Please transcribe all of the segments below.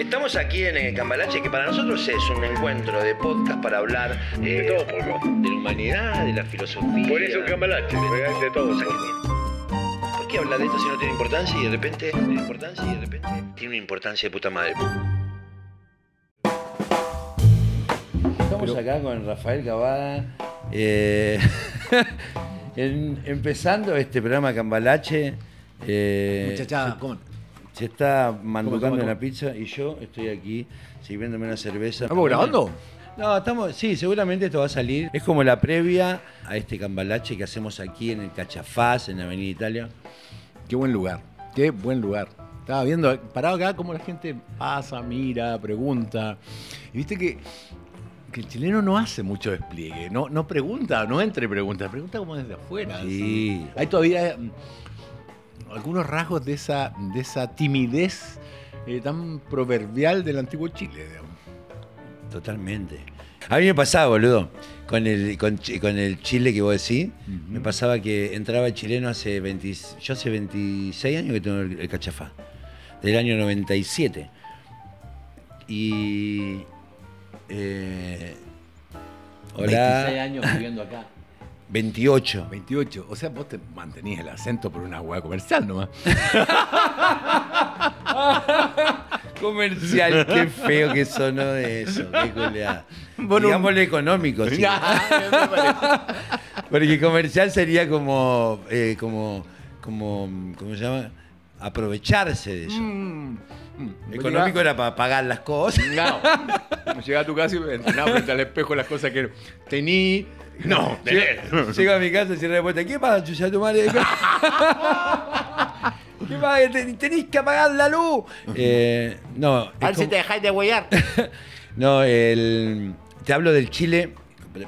Estamos aquí en el eh, Cambalache, que para nosotros es un encuentro de podcast para hablar eh, de todo De la humanidad, de la filosofía. Por eso Cambalache, de, todo. ¿Por qué hablar de esto si no tiene importancia y de repente tiene importancia y de repente tiene una importancia de puta madre? Estamos acá con Rafael Cavada. Eh, empezando este programa Cambalache. Eh... Muchachada, se está manducando una la pizza y yo estoy aquí sirviéndome una cerveza. ¿Estamos grabando? No, estamos, sí, seguramente esto va a salir. Es como la previa a este cambalache que hacemos aquí en el Cachafaz, en la Avenida Italia. Qué buen lugar, qué buen lugar. Estaba viendo, parado acá, cómo la gente pasa, mira, pregunta. Y viste que, que el chileno no hace mucho despliegue, no, no pregunta, no entre preguntas, pregunta como desde afuera. Sí. Hay todavía algunos rasgos de esa, de esa timidez eh, tan proverbial del antiguo Chile. Totalmente. A mí me pasaba, boludo, con el, con, el Chile que vos decís, me pasaba que entraba el chileno hace hace 26 años que tengo el, el cachafá, del año 97. Y... Eh, hola. 26 años viviendo acá. 28. 28. O sea, vos te mantenías el acento por una hueá comercial nomás. comercial, qué feo que sonó eso. Qué Digámosle económico, sí. Porque comercial sería como, eh, como, como, ¿cómo se llama? Aprovecharse de eso. Mm. Mm. Económico era para pagar las cosas. No. a tu casa y entrenaba frente al espejo las cosas que tení. No, tenés. Llego a mi casa y cierro la puerta. ¿Qué pasa, chucha tu madre? ¿Qué pasa? Tenés que apagar la luz. Eh, no. A ver si te dejáis de huellar. no, el... te hablo del Chile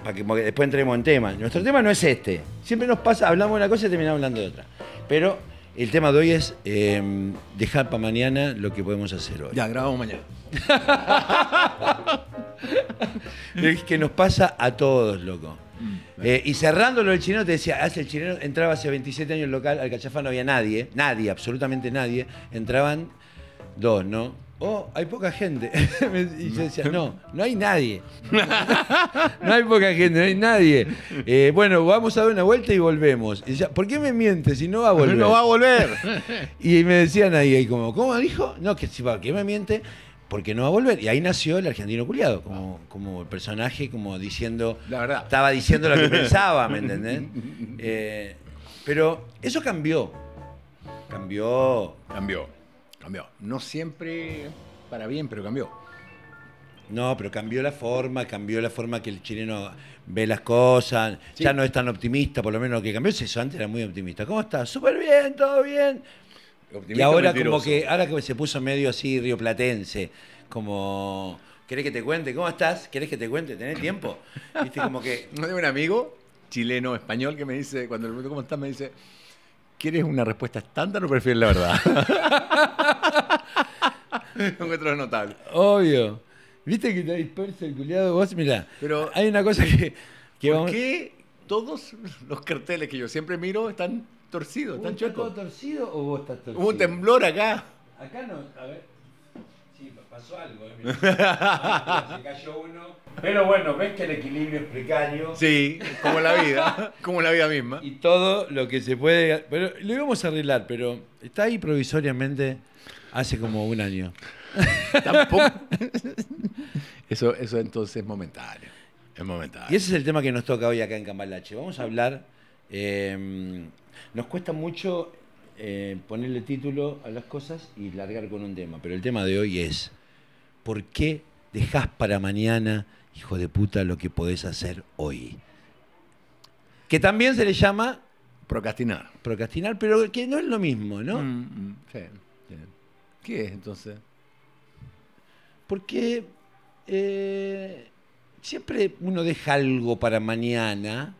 para que después entremos en tema. Nuestro tema no es este. Siempre nos pasa, hablamos de una cosa y terminamos hablando de otra. Pero el tema de hoy es em, dejar para mañana lo que podemos hacer hoy. Ya, grabamos mañana. es que nos pasa a todos, loco. Mm. eh, y cerrándolo el chileno te decía, hace el chileno, entraba hace 27 años el local, al cachafa no había nadie, nadie, absolutamente nadie. Entraban dos, ¿no? oh, hay poca gente. y yo decía, no, no hay nadie. no hay poca gente, no hay nadie. Eh, bueno, vamos a dar una vuelta y volvemos. Y decía, ¿por qué me mientes si no va a volver? No va a volver. y me decían ahí, y como, ¿cómo dijo? No, que si, ¿por qué me miente? Porque no va a volver. Y ahí nació el argentino culiado, como, como personaje, como diciendo. La verdad. Estaba diciendo lo que pensaba, ¿me entendés? Eh, pero eso cambió. Cambió. Cambió Cambió. No siempre para bien, pero cambió. No, pero cambió la forma, cambió la forma que el chileno ve las cosas. Ya no es tan optimista, por lo menos lo que cambió es eso. Antes era muy optimista. ¿Cómo estás? Súper bien, todo bien. Optimista, y ahora como que ahora que se puso medio así rioplatense, como ¿querés que te cuente? ¿Cómo estás? ¿Querés que te cuente? ¿Tenés tiempo? ¿Viste como que no tengo un amigo chileno español que me dice cuando le pregunto cómo estás me dice ¿Quieres una respuesta estándar o prefieres la verdad? encuentro notable. Obvio. ¿Viste que te dispersa el culiado? Vos, mira Pero, hay una cosa que... ¿Por qué todos los carteles que yo siempre miro están torcidos, están chuecos? todo torcido o vos estás torcido? Hubo un temblor acá. Acá no, a ver sí, pasó algo. Eh, se cayó uno. Pero bueno, ves que el equilibrio es precario. Sí, como la vida, como la vida misma. Y todo lo que se puede. Pero lo íbamos a arreglar, pero está ahí provisoriamente hace como un año. Tampoco. Eso, eso entonces es momentáneo. Es momentáneo. Y ese es el tema que nos toca hoy acá en Cambalache. Vamos a hablar. Eh, nos cuesta mucho eh, ponerle título a las cosas y largar con un tema. Pero el tema de hoy es, ¿por qué dejás para mañana, hijo de puta, lo que podés hacer hoy? Que también se le llama... Procrastinar. Procrastinar, pero que no es lo mismo, ¿no? Mm, mm, sí, ¿Qué es entonces? Porque eh, siempre uno deja algo para mañana,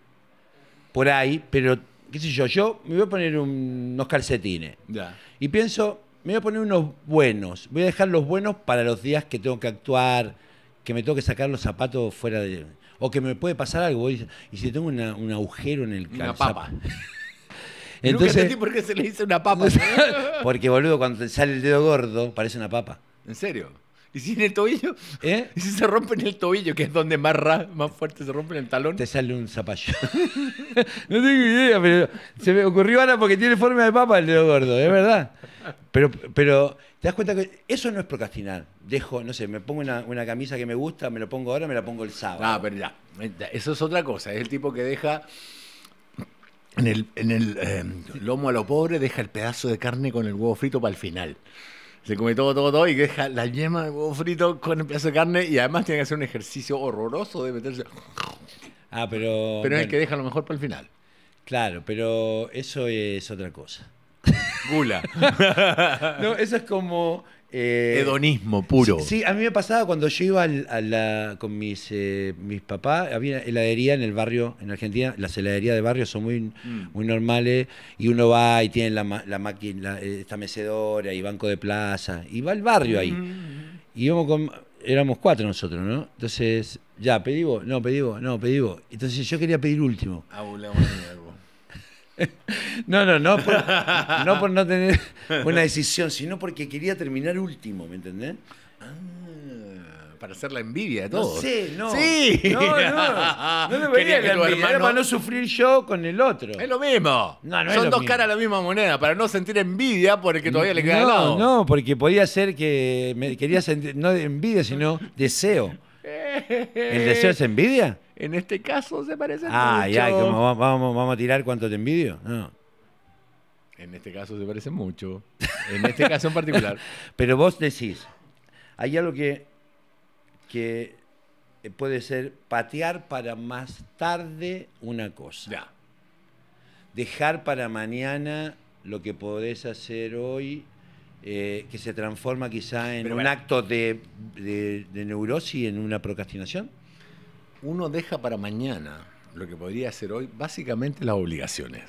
por ahí, pero qué sé yo, yo me voy a poner unos calcetines. Y pienso, me voy a poner unos buenos. Voy a dejar los buenos para los días que tengo que actuar, que me tengo que sacar los zapatos fuera de. O que me puede pasar algo. Y si tengo un agujero en el Una papa. Entonces, por qué se le dice una papa. porque boludo, cuando sale el dedo gordo, parece una papa. ¿En serio? ¿Y si en el tobillo? ¿Eh? ¿Y si se rompe en el tobillo, que es donde más, más fuerte se rompe en el talón? Te sale un zapallo. no tengo idea, pero se me ocurrió ahora porque tiene forma de papa el dedo gordo, es verdad. Pero, pero te das cuenta que eso no es procrastinar. Dejo, no sé, me pongo una, camisa que me gusta, me la pongo ahora, me la pongo el sábado. Ah, pero ya, eso es otra cosa. Es el tipo que deja en el, en el eh, lomo a lo pobre, deja el pedazo de carne con el huevo frito para el final. Se come todo, todo, todo y que deja la yema de huevo frito con el pedazo de carne y además tiene que hacer un ejercicio horroroso de meterse. Ah, pero. Pero es que deja lo mejor para el final. Claro, pero eso es otra cosa. Gula. no, eso es como eh, Hedonismo puro. Sí, a mí me pasaba cuando yo iba a la, con mis, eh, mis papás, había heladería en el barrio, en Argentina, las heladerías de barrio son muy, mm. muy normales y uno va y tiene la, la máquina, esta mecedora y banco de plaza y va al barrio ahí. Mm. Y íbamos con, éramos cuatro nosotros, ¿no? Entonces, ya, pedí vos, no, pedí no, pedí Entonces yo quería pedir último. Ah, no, no, no por, no por no tener buena decisión, sino porque quería terminar último, ¿me entendés? Ah, para hacer la envidia de todos. No no. Sí. No, no. No debería para no sufrir yo con el otro. Es lo mismo. Son dos caras de la misma moneda, para no sentir envidia porque todavía le queda no, lado. No, porque podía ser que me quería sentir, no envidia, sino deseo. ¿El deseo es envidia? En este caso se parece mucho. Ah, ya, vamos, vamos, a tirar cuánto te envidio. En este caso se parece mucho. En este caso en particular. Pero vos decís, hay algo que, puede ser patear para más tarde una cosa. Dejar para mañana lo que podés hacer hoy, eh, que se transforma quizá en un acto de, de, de neurosis, en una procrastinación uno deja para mañana lo que podría hacer hoy, básicamente las obligaciones.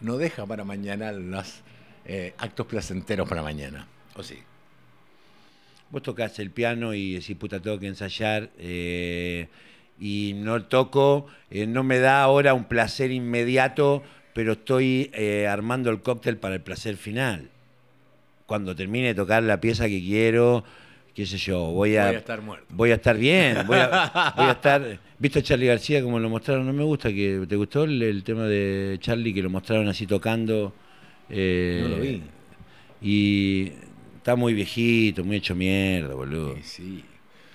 No deja para mañana los eh, actos placenteros para mañana, ¿o sí? Vos tocas el piano y decís, puta, tengo que ensayar. Eh, y no toco, eh, no me da ahora un placer inmediato, pero estoy armando el cóctel para el placer final. Cuando termine de tocar la pieza que quiero, qué sé yo, voy a, estar Voy a estar bien, voy a, estar... a Charlie García como lo mostraron? No me gusta, que ¿te gustó el, tema de Charlie que lo mostraron así tocando? Eh, no lo vi. Y está muy viejito, muy hecho mierda, boludo. Sí, sí.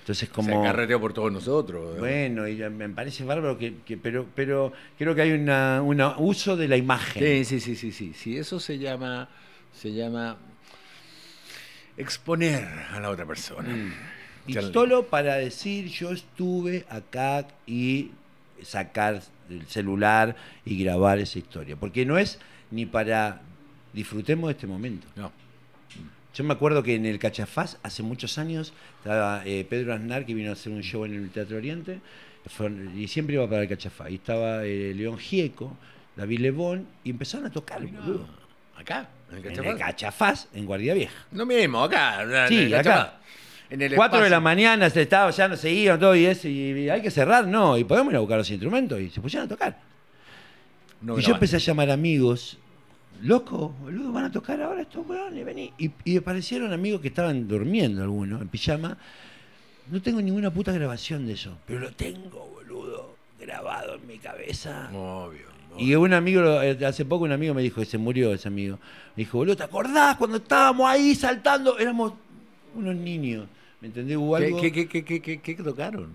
Entonces como... Se carreteó por todos nosotros. Bueno, y me parece bárbaro, que, pero, pero creo que hay un uso de la imagen. Sí, sí, sí, sí, sí. eso se llama, se llama exponer a la otra persona. Mm. Y solo para decir yo estuve acá y sacar el celular y grabar esa historia. Porque no es ni para disfrutemos de este momento. No. Yo me acuerdo que en el Cachafaz, hace muchos años, estaba eh, Pedro Aznar, que vino a hacer un show en el Teatro Oriente, y siempre iba para el Cachafaz. Y estaba eh, León Gieco, David Lebón, y empezaron a tocar, Acá, en el Cachafaz. En Guardia Vieja. No mismo, acá. Sí, en el acá. En el 4 de la mañana se estaba, ya no seguían todo y eso, y hay que cerrar, no, y podemos ir a buscar los instrumentos y se pusieron a tocar. y yo empecé a llamar amigos, loco, boludo, van a tocar ahora estos hueones, vení. Y, y aparecieron amigos que estaban durmiendo algunos, en pijama. No tengo ninguna puta grabación de eso, pero lo tengo, boludo, grabado en mi cabeza. Obvio. Y un amigo, eh, hace poco un amigo me dijo, que se murió ese amigo. Me dijo, boludo, ¿te acordás cuando estábamos ahí saltando? Éramos unos niños. ¿Me entendés? Hubo algo... ¿Qué, qué, qué, qué, qué tocaron?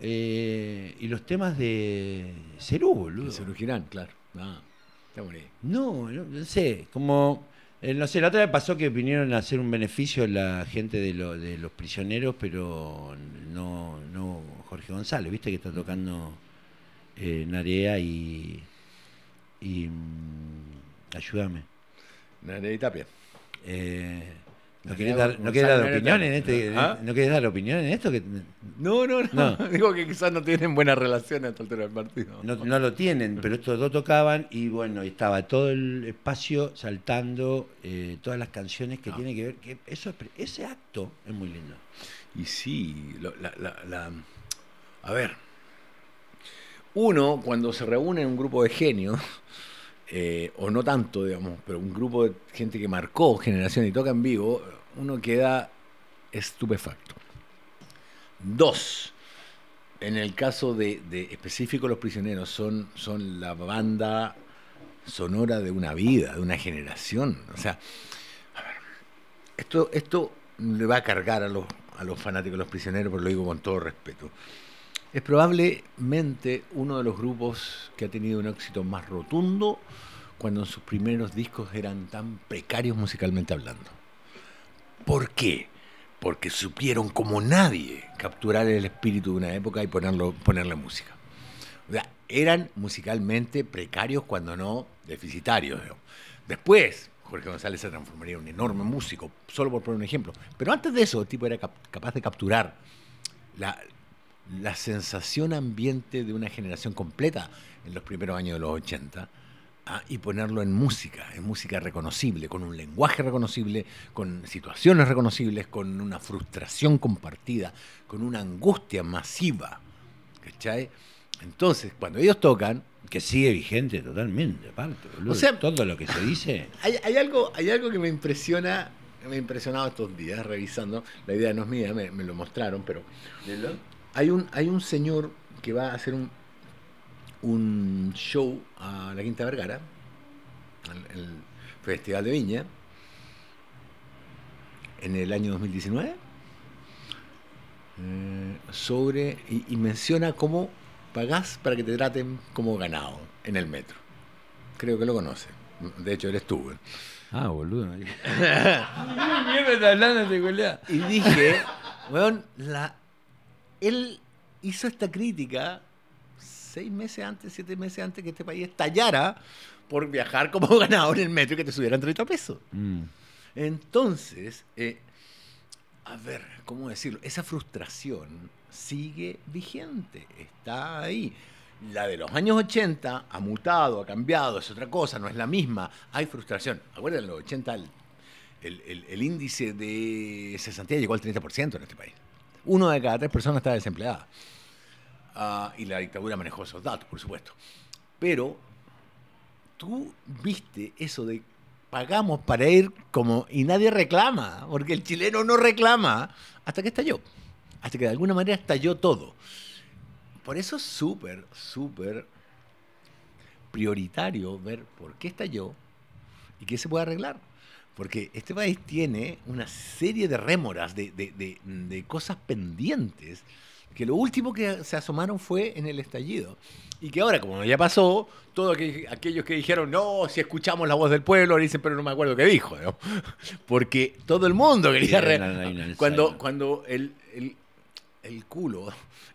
Eh, y los temas de Cerú, boludo. Cerú Girán, claro. Ah, no, no, sé, como... Eh, no sé, la otra vez pasó que vinieron a hacer un beneficio la gente de, los prisioneros, pero no, no Jorge González, viste que está tocando Narea y y mm, ayúdame. Tapia. Eh, ¿No quieres dar, no opinión en este? ¿Ah? ¿No quieres dar opinión en esto? Que... No, no, no, Digo que quizás no tienen buenas relación a esta altura del partido. No, no lo tienen, pero estos dos tocaban y bueno, estaba todo el espacio saltando eh, todas las canciones que ah. tiene que ver. Que eso, ese acto es muy lindo. Y sí, la, a ver uno, cuando se reúne un grupo de genios, eh, o no tanto, digamos, pero un grupo de gente que marcó generación y toca en vivo, uno queda estupefacto. Dos, en el caso de, de específico Los Prisioneros, son, son la banda sonora de una vida, de una generación. O sea, esto, esto le va a cargar a los, a los fanáticos de Los Prisioneros, pero lo digo con todo respeto. Es probablemente uno de los grupos que ha tenido un éxito más rotundo cuando en sus primeros discos eran tan precarios musicalmente hablando. ¿Por qué? Porque supieron como nadie capturar el espíritu de una época y ponerlo, ponerle música. O sea, eran musicalmente precarios cuando no deficitarios. Después, Jorge González se transformaría en un enorme músico, solo por poner un ejemplo. Pero antes de eso, el tipo era capaz de capturar la, la sensación ambiente de una generación completa en los primeros años de los 80 ah, y ponerlo en música, en música reconocible, con un lenguaje reconocible, con situaciones reconocibles, con una frustración compartida, con una angustia masiva. ¿Cachai? Entonces, cuando ellos tocan, que sigue vigente totalmente, aparte. sea, todo lo que se dice. Hay, algo, hay algo que me impresiona, me ha impresionado estos días revisando. La idea no es mía, me, lo mostraron, pero. Hay un, hay un señor que va a hacer un, un show a la Quinta Vergara, al, el Festival de Viña, en el año 2019, eh, sobre, y, menciona cómo pagás para que te traten como ganado en el metro. Creo que lo conoce. De hecho, él tú. Ah, boludo. Este y dije, weón, la él hizo esta crítica seis meses antes, siete meses antes que este país estallara por viajar como ganador en el metro y que te subieran 30 pesos. Mm. Entonces, eh, a ver, ¿cómo decirlo? Esa frustración sigue vigente, está ahí. La de los años 80 ha mutado, ha cambiado, es otra cosa, no es la misma. Hay frustración. Acuérdense, en los 80 el, el índice de cesantía llegó al 30% en este país uno de cada tres personas está desempleada. Ah, y la dictadura manejó esos datos, por supuesto. Pero tú viste eso de pagamos para ir como y nadie reclama, porque el chileno no reclama hasta que estalló, hasta que de alguna manera estalló todo. Por eso es súper, súper prioritario ver por qué estalló y qué se puede arreglar. Porque este país tiene una serie de rémoras, de, de, de, cosas pendientes, que lo último que se asomaron fue en el estallido. Y que ahora, como ya pasó, todos aquellos que dijeron, no, si escuchamos la voz del pueblo, dicen, pero no me acuerdo qué dijo. Porque todo el mundo quería... cuando cuando el, el, el culo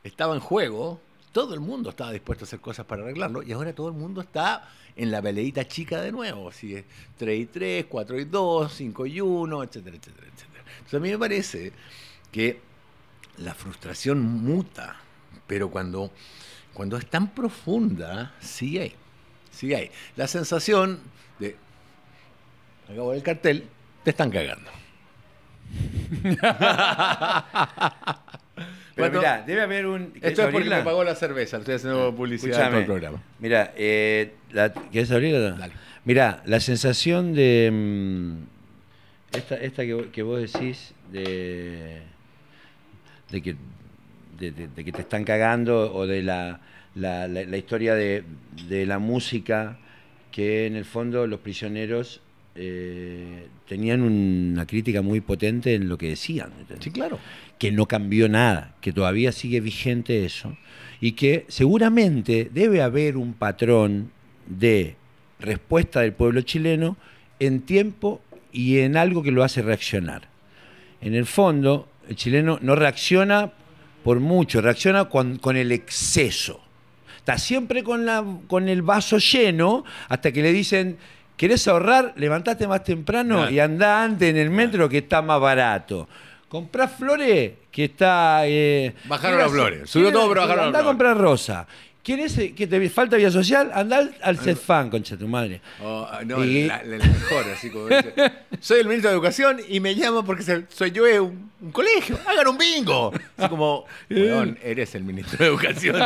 estaba en juego, todo el mundo estaba dispuesto a hacer cosas para arreglarlo y ahora todo el mundo está en la peleita chica de nuevo, si es 3 y 3, 4 y 2, 5 y 1, etcétera, etcétera, etcétera. Entonces a mí me parece que la frustración muta, pero cuando, cuando es tan profunda, sí hay, sí hay. La sensación de, acabo el cartel, te están cagando. Pero debe haber un. Esto es porque me pagó la cerveza, estoy haciendo publicidad en el programa. Mira, eh, ¿quieres abrirla? Dale. Mirá, la sensación de. Mm, esta, esta que, vos decís de. de que. De, que te están cagando o de la, la, la, la historia de, de la música que en el fondo los prisioneros eh, tenían una crítica muy potente en lo que decían. Sí, claro. Que no cambió nada, que todavía sigue vigente eso y que seguramente debe haber un patrón de respuesta del pueblo chileno en tiempo y en algo que lo hace reaccionar. En el fondo, el chileno no reacciona por mucho, reacciona con, el exceso. Está siempre con, la, con el vaso lleno hasta que le dicen, ¿Querés ahorrar? Levantate más temprano y anda antes en el metro que está más barato. Comprás flores que está. Eh, bajaron las flores. Subió todo, pero bajaron las flores. Andá a comprar rosa. ¿Quién es que te falta vía social? Andá al, set CEFAN, concha tu madre. Oh, no, y... mejor, así como dice. Soy el ministro de Educación y me llamo porque soy yo eh, un, un colegio. ¡Hagan un bingo! Así como, eh. eres el ministro de Educación.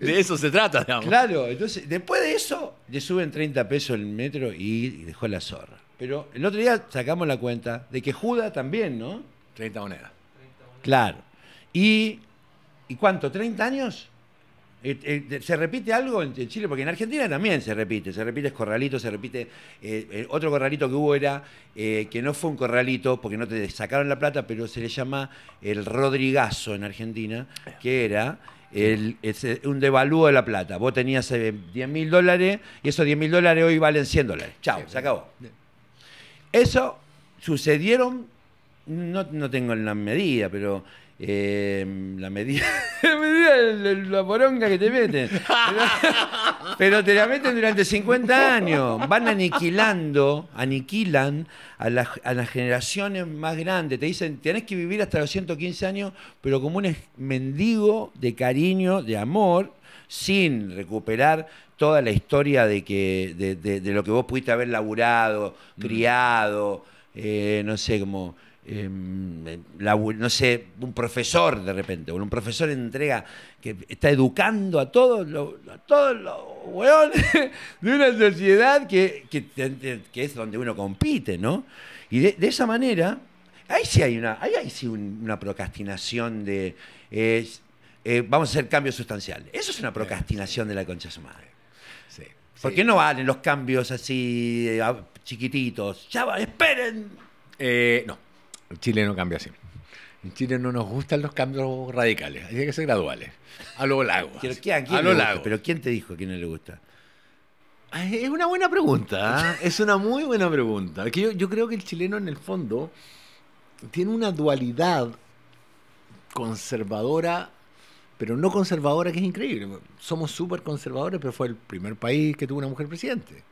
de eso se trata, digamos. Claro, entonces, después de eso, le suben 30 pesos el metro y dejó la zorra. Pero el otro día sacamos la cuenta de que juda también, ¿no? 30 monedas. Claro. Y ¿Y cuánto? ¿30 años? Eh, eh, ¿Se repite algo en Chile? Porque en Argentina también se repite, se repite corralito, se repite... Eh, otro corralito que hubo era, que no fue un corralito, porque no te sacaron la plata, pero se le llama el Rodrigazo en Argentina, que era un devalúo de la plata. Vos tenías 10 mil dólares y esos 10.000 mil dólares hoy valen 100 dólares. Chao, se acabó. Eso sucedieron, no, no tengo la medida, pero Em, la medida, la, medida la poronga que te meten. Pero, te la meten durante 50 años. Van aniquilando, aniquilan a, a las generaciones más grandes. Te dicen, tenés que vivir hasta los 115 años, pero como un mendigo de cariño, de amor, sin recuperar toda la historia de, que, de, lo que vos pudiste haber laburado, mm. criado, eh, no sé, cómo Em, no sé, un profesor de repente, un profesor entrega que está educando a todos los, a todos los de una sociedad que, que, es donde uno compite, ¿no? Y de, esa manera, ahí sí hay una, ahí sí una procrastinación de eh, vamos a hacer cambios sustanciales. Eso es una procrastinación de la concha madre. Sí, no valen los cambios así eh, chiquititos? Ya va, esperen. Eh, no, Chile no cambia así. En Chile no nos gustan los cambios radicales, hay que ser graduales. A lo largo. Pero, ¿quién, a lo Pero ¿quién te dijo que no le gusta? Ah, es una buena pregunta, ¿ah? es una muy buena pregunta. yo, yo creo que el chileno en el fondo tiene una dualidad conservadora, pero no conservadora que es increíble. Somos súper conservadores, pero fue el primer país que tuvo una mujer presidente.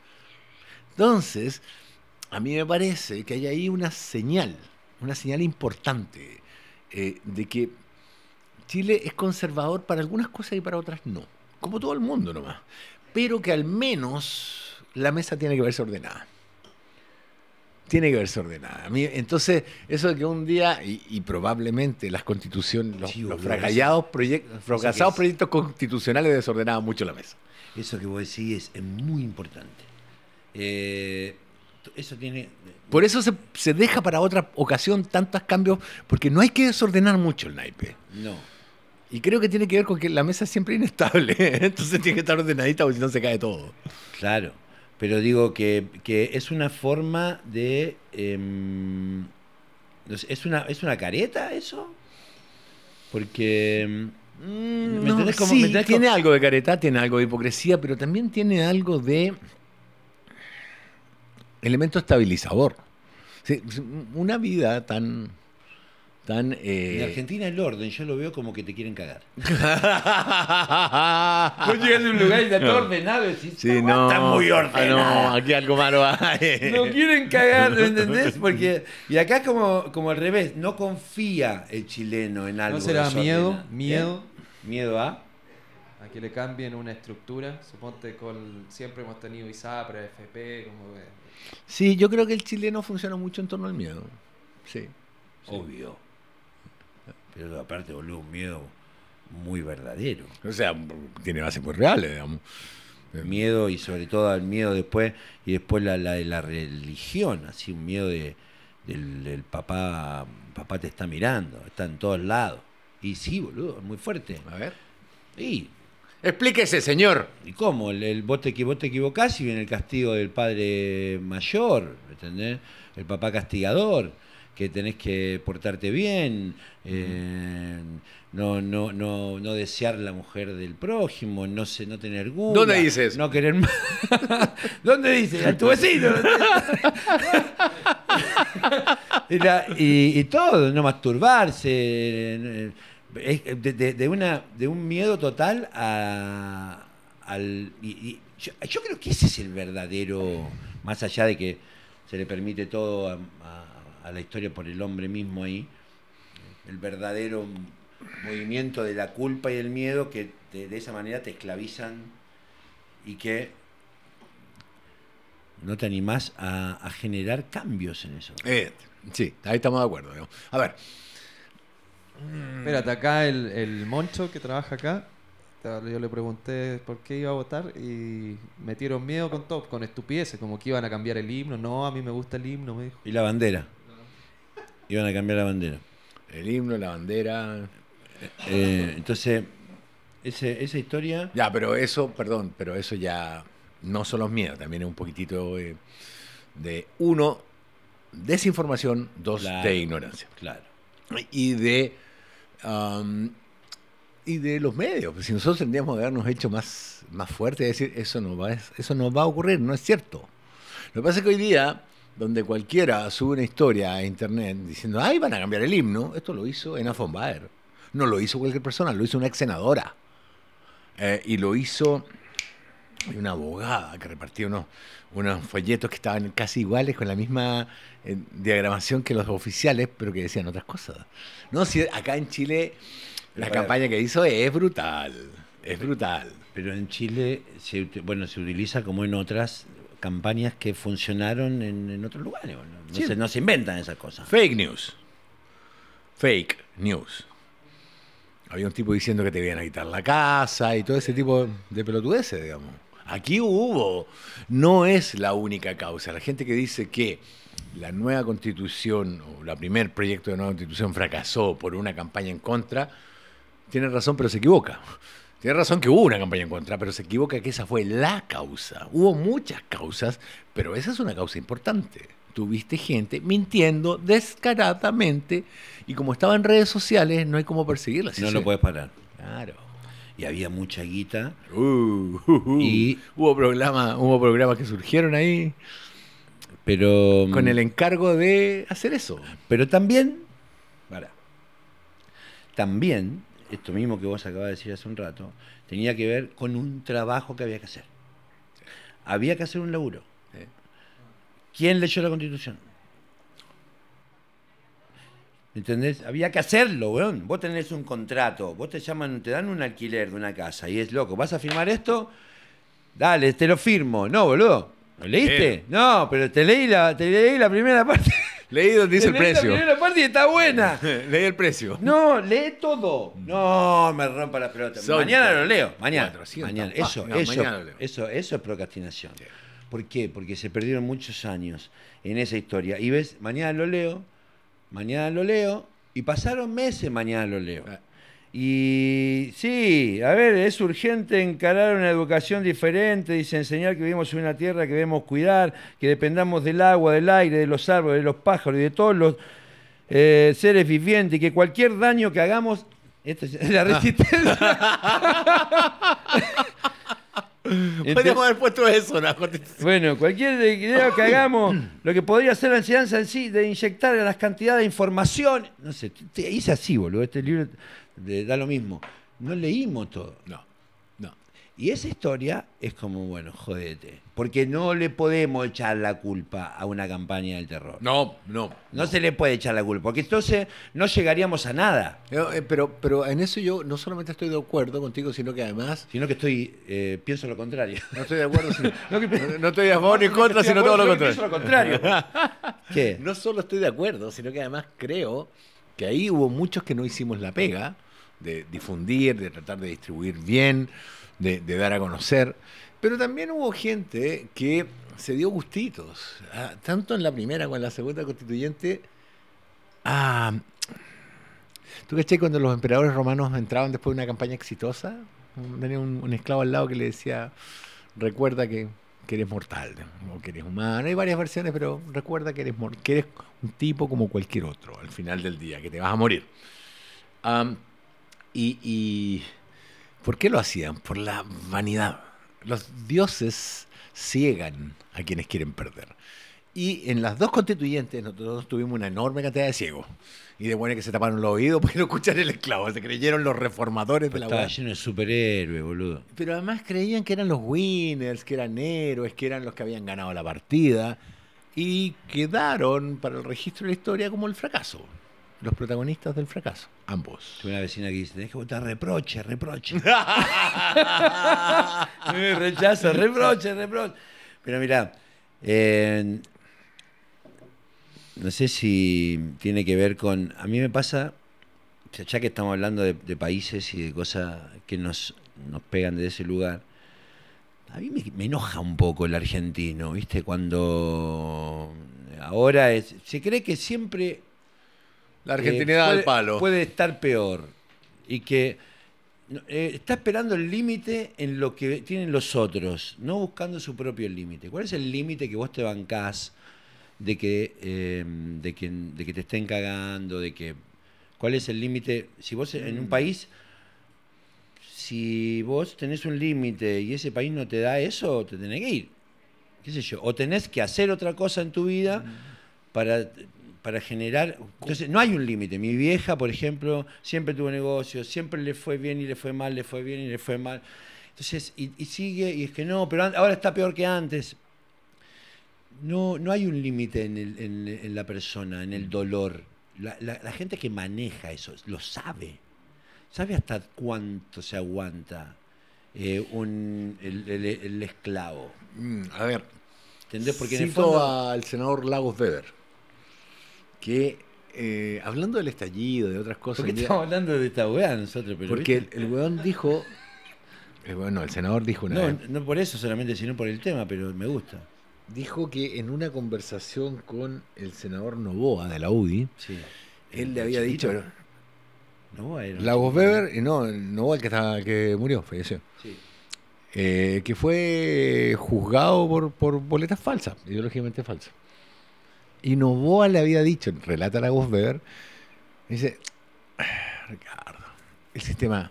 Entonces, a mí me parece que hay ahí una señal una señal importante eh, de que Chile es conservador para algunas cosas y para otras no, como todo el mundo nomás, pero que al menos la mesa tiene que verse ordenada. Tiene que verse ordenada. Entonces, eso de que un día, y, probablemente las constituciones, los, fracasados proyectos constitucionales desordenaban mucho la mesa. Eso que vos decís es, muy importante. Eh, eso tiene... Por eso se, deja para otra ocasión tantos cambios, porque no hay que desordenar mucho el naipe. No. Y creo que tiene que ver con que la mesa es siempre inestable, entonces tiene que estar ordenadita porque si no se cae todo. Claro, pero digo que, es una forma de... Em, ¿es, una, ¿Es una careta eso? Porque... Em, mm, como, tiene algo de careta, tiene algo de hipocresía, pero también tiene algo de elemento estabilizador. una vida tan... tan eh, En Argentina el orden, yo lo veo como que te quieren cagar. Vos llegas a un lugar y está todo ordenado y decís, ah, no, está muy ah, ordenado. No, aquí algo malo va. No quieren cagar, entendés? Porque, y acá es como, como al revés, no confía el chileno en algo. ¿No será miedo? ¿Eh? ¿Miedo? ¿Miedo a...? a que le cambien una estructura. Suponte con siempre hemos tenido ISAPRA, FP, como Sí, yo creo que el chileno funciona mucho en torno al miedo. Sí. Obvio. Pero aparte, boludo, un miedo muy verdadero. O sea, tiene bases muy reales, digamos. Miedo y sobre todo El miedo después, y después la, la de la religión, así un miedo de, del, papá, papá te está mirando, está en todos lados. Y sí, boludo, es muy fuerte. A ver. Y Explíquese, señor. ¿Y cómo? El, vos, te, equivocás y viene el castigo del padre mayor, ¿entendés? El papá castigador, que tenés que portarte bien, eh, no, no, no, no desear la mujer del prójimo, no sé, no tener gula, ¿Dónde dices? No querer más. ¿Dónde dices? A tu vecino. y, todo, no masturbarse. Eh, eh, de, una, de un miedo total al... yo, creo que ese es el verdadero, más allá de que se le permite todo a, la historia por el hombre mismo ahí, el verdadero movimiento de la culpa y el miedo que de esa manera te esclavizan y que no te animás a, generar cambios en eso. Eh, sí, ahí estamos de acuerdo. A ver, Espérate, acá el, Moncho que trabaja acá yo le pregunté por qué iba a votar y metieron miedo con todo, con estupideces, como que iban a cambiar el himno. No, a mí me gusta el himno, me dijo. Y la bandera. Iban a cambiar la bandera. El himno, la bandera. Eh, entonces, ese, esa historia. Ya, pero eso, perdón, pero eso ya no son los miedos, también es un poquitito eh, de, uno, desinformación, dos, de ignorancia. Claro y de, um, y de los medios. Pues, si nosotros tendríamos que habernos hecho más, más fuertes, decir, eso no, va, eso no va a ocurrir, no es cierto. Lo que pasa es que hoy día, donde cualquiera sube una historia a internet diciendo, ay, van a cambiar el himno, esto lo hizo Ena von Baer. No lo hizo cualquier persona, lo hizo una ex senadora. Eh, y lo hizo hay una abogada que repartía unos, unos folletos que estaban casi iguales, con la misma eh, diagramación que los oficiales, pero que decían otras cosas. No, si acá en Chile la campaña que hizo es brutal, es brutal. Pero en Chile, se, bueno, se utiliza como en otras campañas que funcionaron en, otros lugares. no, se, no se inventan esas cosas. Fake news. Fake news. Había un tipo diciendo que te iban a quitar la casa y todo ese tipo de pelotudeces, digamos. Aquí hubo. No es la única causa. La gente que dice que la nueva constitución o el primer proyecto de nueva constitución fracasó por una campaña en contra, tiene razón, pero se equivoca. Tiene razón que hubo una campaña en contra, pero se equivoca que esa fue la causa. Hubo muchas causas, pero esa es una causa importante. Tuviste gente mintiendo descaradamente y como estaba en redes sociales, no hay cómo perseguirla. No lo puedes parar. Claro y había mucha guita. Uh, uh, uh. y hubo programas hubo que surgieron ahí. Pero con el mm, encargo de hacer eso. Pero también para también esto mismo que vos acabas de decir hace un rato tenía que ver con un trabajo que había que hacer. Había que hacer un laburo. ¿Quién leyó la Constitución? ¿Entendés? Había que hacerlo, weón. Vos tenés un contrato, vos te llaman, te dan un alquiler de una casa y es loco. ¿Vas a firmar esto? Dale, te lo firmo. No, boludo. ¿Lo leíste? No, pero te leí la, la primera parte. Leí donde dice el precio. La primera parte y está buena. leí el precio. No, lee todo. No, me rompa la pelota. mañana lo leo. Mañana. Mañana. Eso, eso, eso, es procrastinación. ¿Por qué? Porque se perdieron muchos años en esa historia. Y ves, mañana lo leo mañana lo leo, y pasaron meses, mañana lo leo. Ah. Y sí, a ver, es urgente encarar una educación diferente, dice enseñar que vivimos en una tierra que debemos cuidar, que dependamos del agua, del aire, de los árboles, de los pájaros y de todos los eh, seres vivientes, y que cualquier daño que hagamos, esta es la ah. resistencia. Podríamos haber puesto eso la Bueno, cualquier idea que hagamos, lo que podría ser la enseñanza en sí, de inyectar las cantidades de información. No sé, te hice así, boludo. Este libro da lo mismo. No leímos todo. No. Y esa historia es como, bueno, jodete. Porque no le podemos echar la culpa a una campaña del terror. No, no. No, se le puede echar la culpa, porque entonces no llegaríamos a nada. Eh, eh, pero, pero, en eso yo no solamente estoy de acuerdo contigo, sino que además... Sino que estoy, eh, pienso lo contrario. No estoy de acuerdo, no, no, estoy ni contra, sino todo lo contrario. Pienso lo contrario. ¿Qué? No solo estoy de acuerdo, sino que además creo que ahí hubo muchos que no hicimos la pega de difundir, de tratar de distribuir bien de, dar a conocer. Pero también hubo gente que se dio gustitos, ¿ah? tanto en la primera como en la segunda constituyente. Ah, ¿Tú caché cuando los emperadores romanos entraban después de una campaña exitosa? Tenía un, esclavo al lado que le decía, recuerda que, eres mortal, o que eres humano. Hay varias versiones, pero recuerda que eres, que eres un tipo como cualquier otro al final del día, que te vas a morir. y ¿Por qué lo hacían? Por la vanidad. Los dioses ciegan a quienes quieren perder. Y en las dos constituyentes nosotros tuvimos una enorme cantidad de ciegos. Y de buena que se taparon los oídos para no escuchar el esclavo. Se creyeron los reformadores de la Estaba lleno de superhéroe, boludo. Pero además creían que eran los winners, que eran héroes, que eran los que habían ganado la partida. Y quedaron para el registro de la historia como el fracaso. Los protagonistas del fracaso ambos. Tuve una vecina que dice, tenés que votar reproche, reproche. Me rechaza, reproche, reproche. Pero mirá, eh, no sé si tiene que ver con. A mí me pasa, ya que estamos hablando de, países y de cosas que nos, nos pegan desde ese lugar, a mí me, enoja un poco el argentino, ¿viste? Cuando ahora es, se cree que siempre la argentinidad eh, al palo. Puede estar peor. Y que eh, está esperando el límite en lo que tienen los otros, no buscando su propio límite. ¿Cuál es el límite que vos te bancás eh, de que, de, que, te estén cagando? de que ¿Cuál es el límite? Si vos en un país si vos tenés un límite y ese país no te da eso, te tenés que ir. ¿Qué sé yo? O tenés que hacer otra cosa en tu vida para para generar. Entonces, no hay un límite. Mi vieja, por ejemplo, siempre tuvo negocios, siempre le fue bien y le fue mal, le fue bien y le fue mal. Entonces, y, sigue, y es que no, pero ahora está peor que antes. No, no hay un límite en, la persona, en el mm. dolor. La, gente que maneja eso lo sabe. Sabe hasta cuánto se aguanta eh, un, el, esclavo. Mm, a ver. ¿Entendés? Porque cito al senador Lagos Weber que eh, hablando del estallido, de otras cosas. ¿Por qué estamos hablando de esta weá nosotros? Pero porque el, el dijo. Eh, bueno, el senador dijo una. No, por eso solamente, sino por el tema, pero me gusta. Dijo que en una conversación con el senador Novoa de la UDI, sí. él le había dicho. Novoa era. Lagos Weber, eh, no, Novoa el que, estaba, que murió, falleció. que fue juzgado por, por boletas falsas, ideológicamente falsas. Y Novoa le había dicho, relata la voz ver dice, ah, Ricardo, el sistema,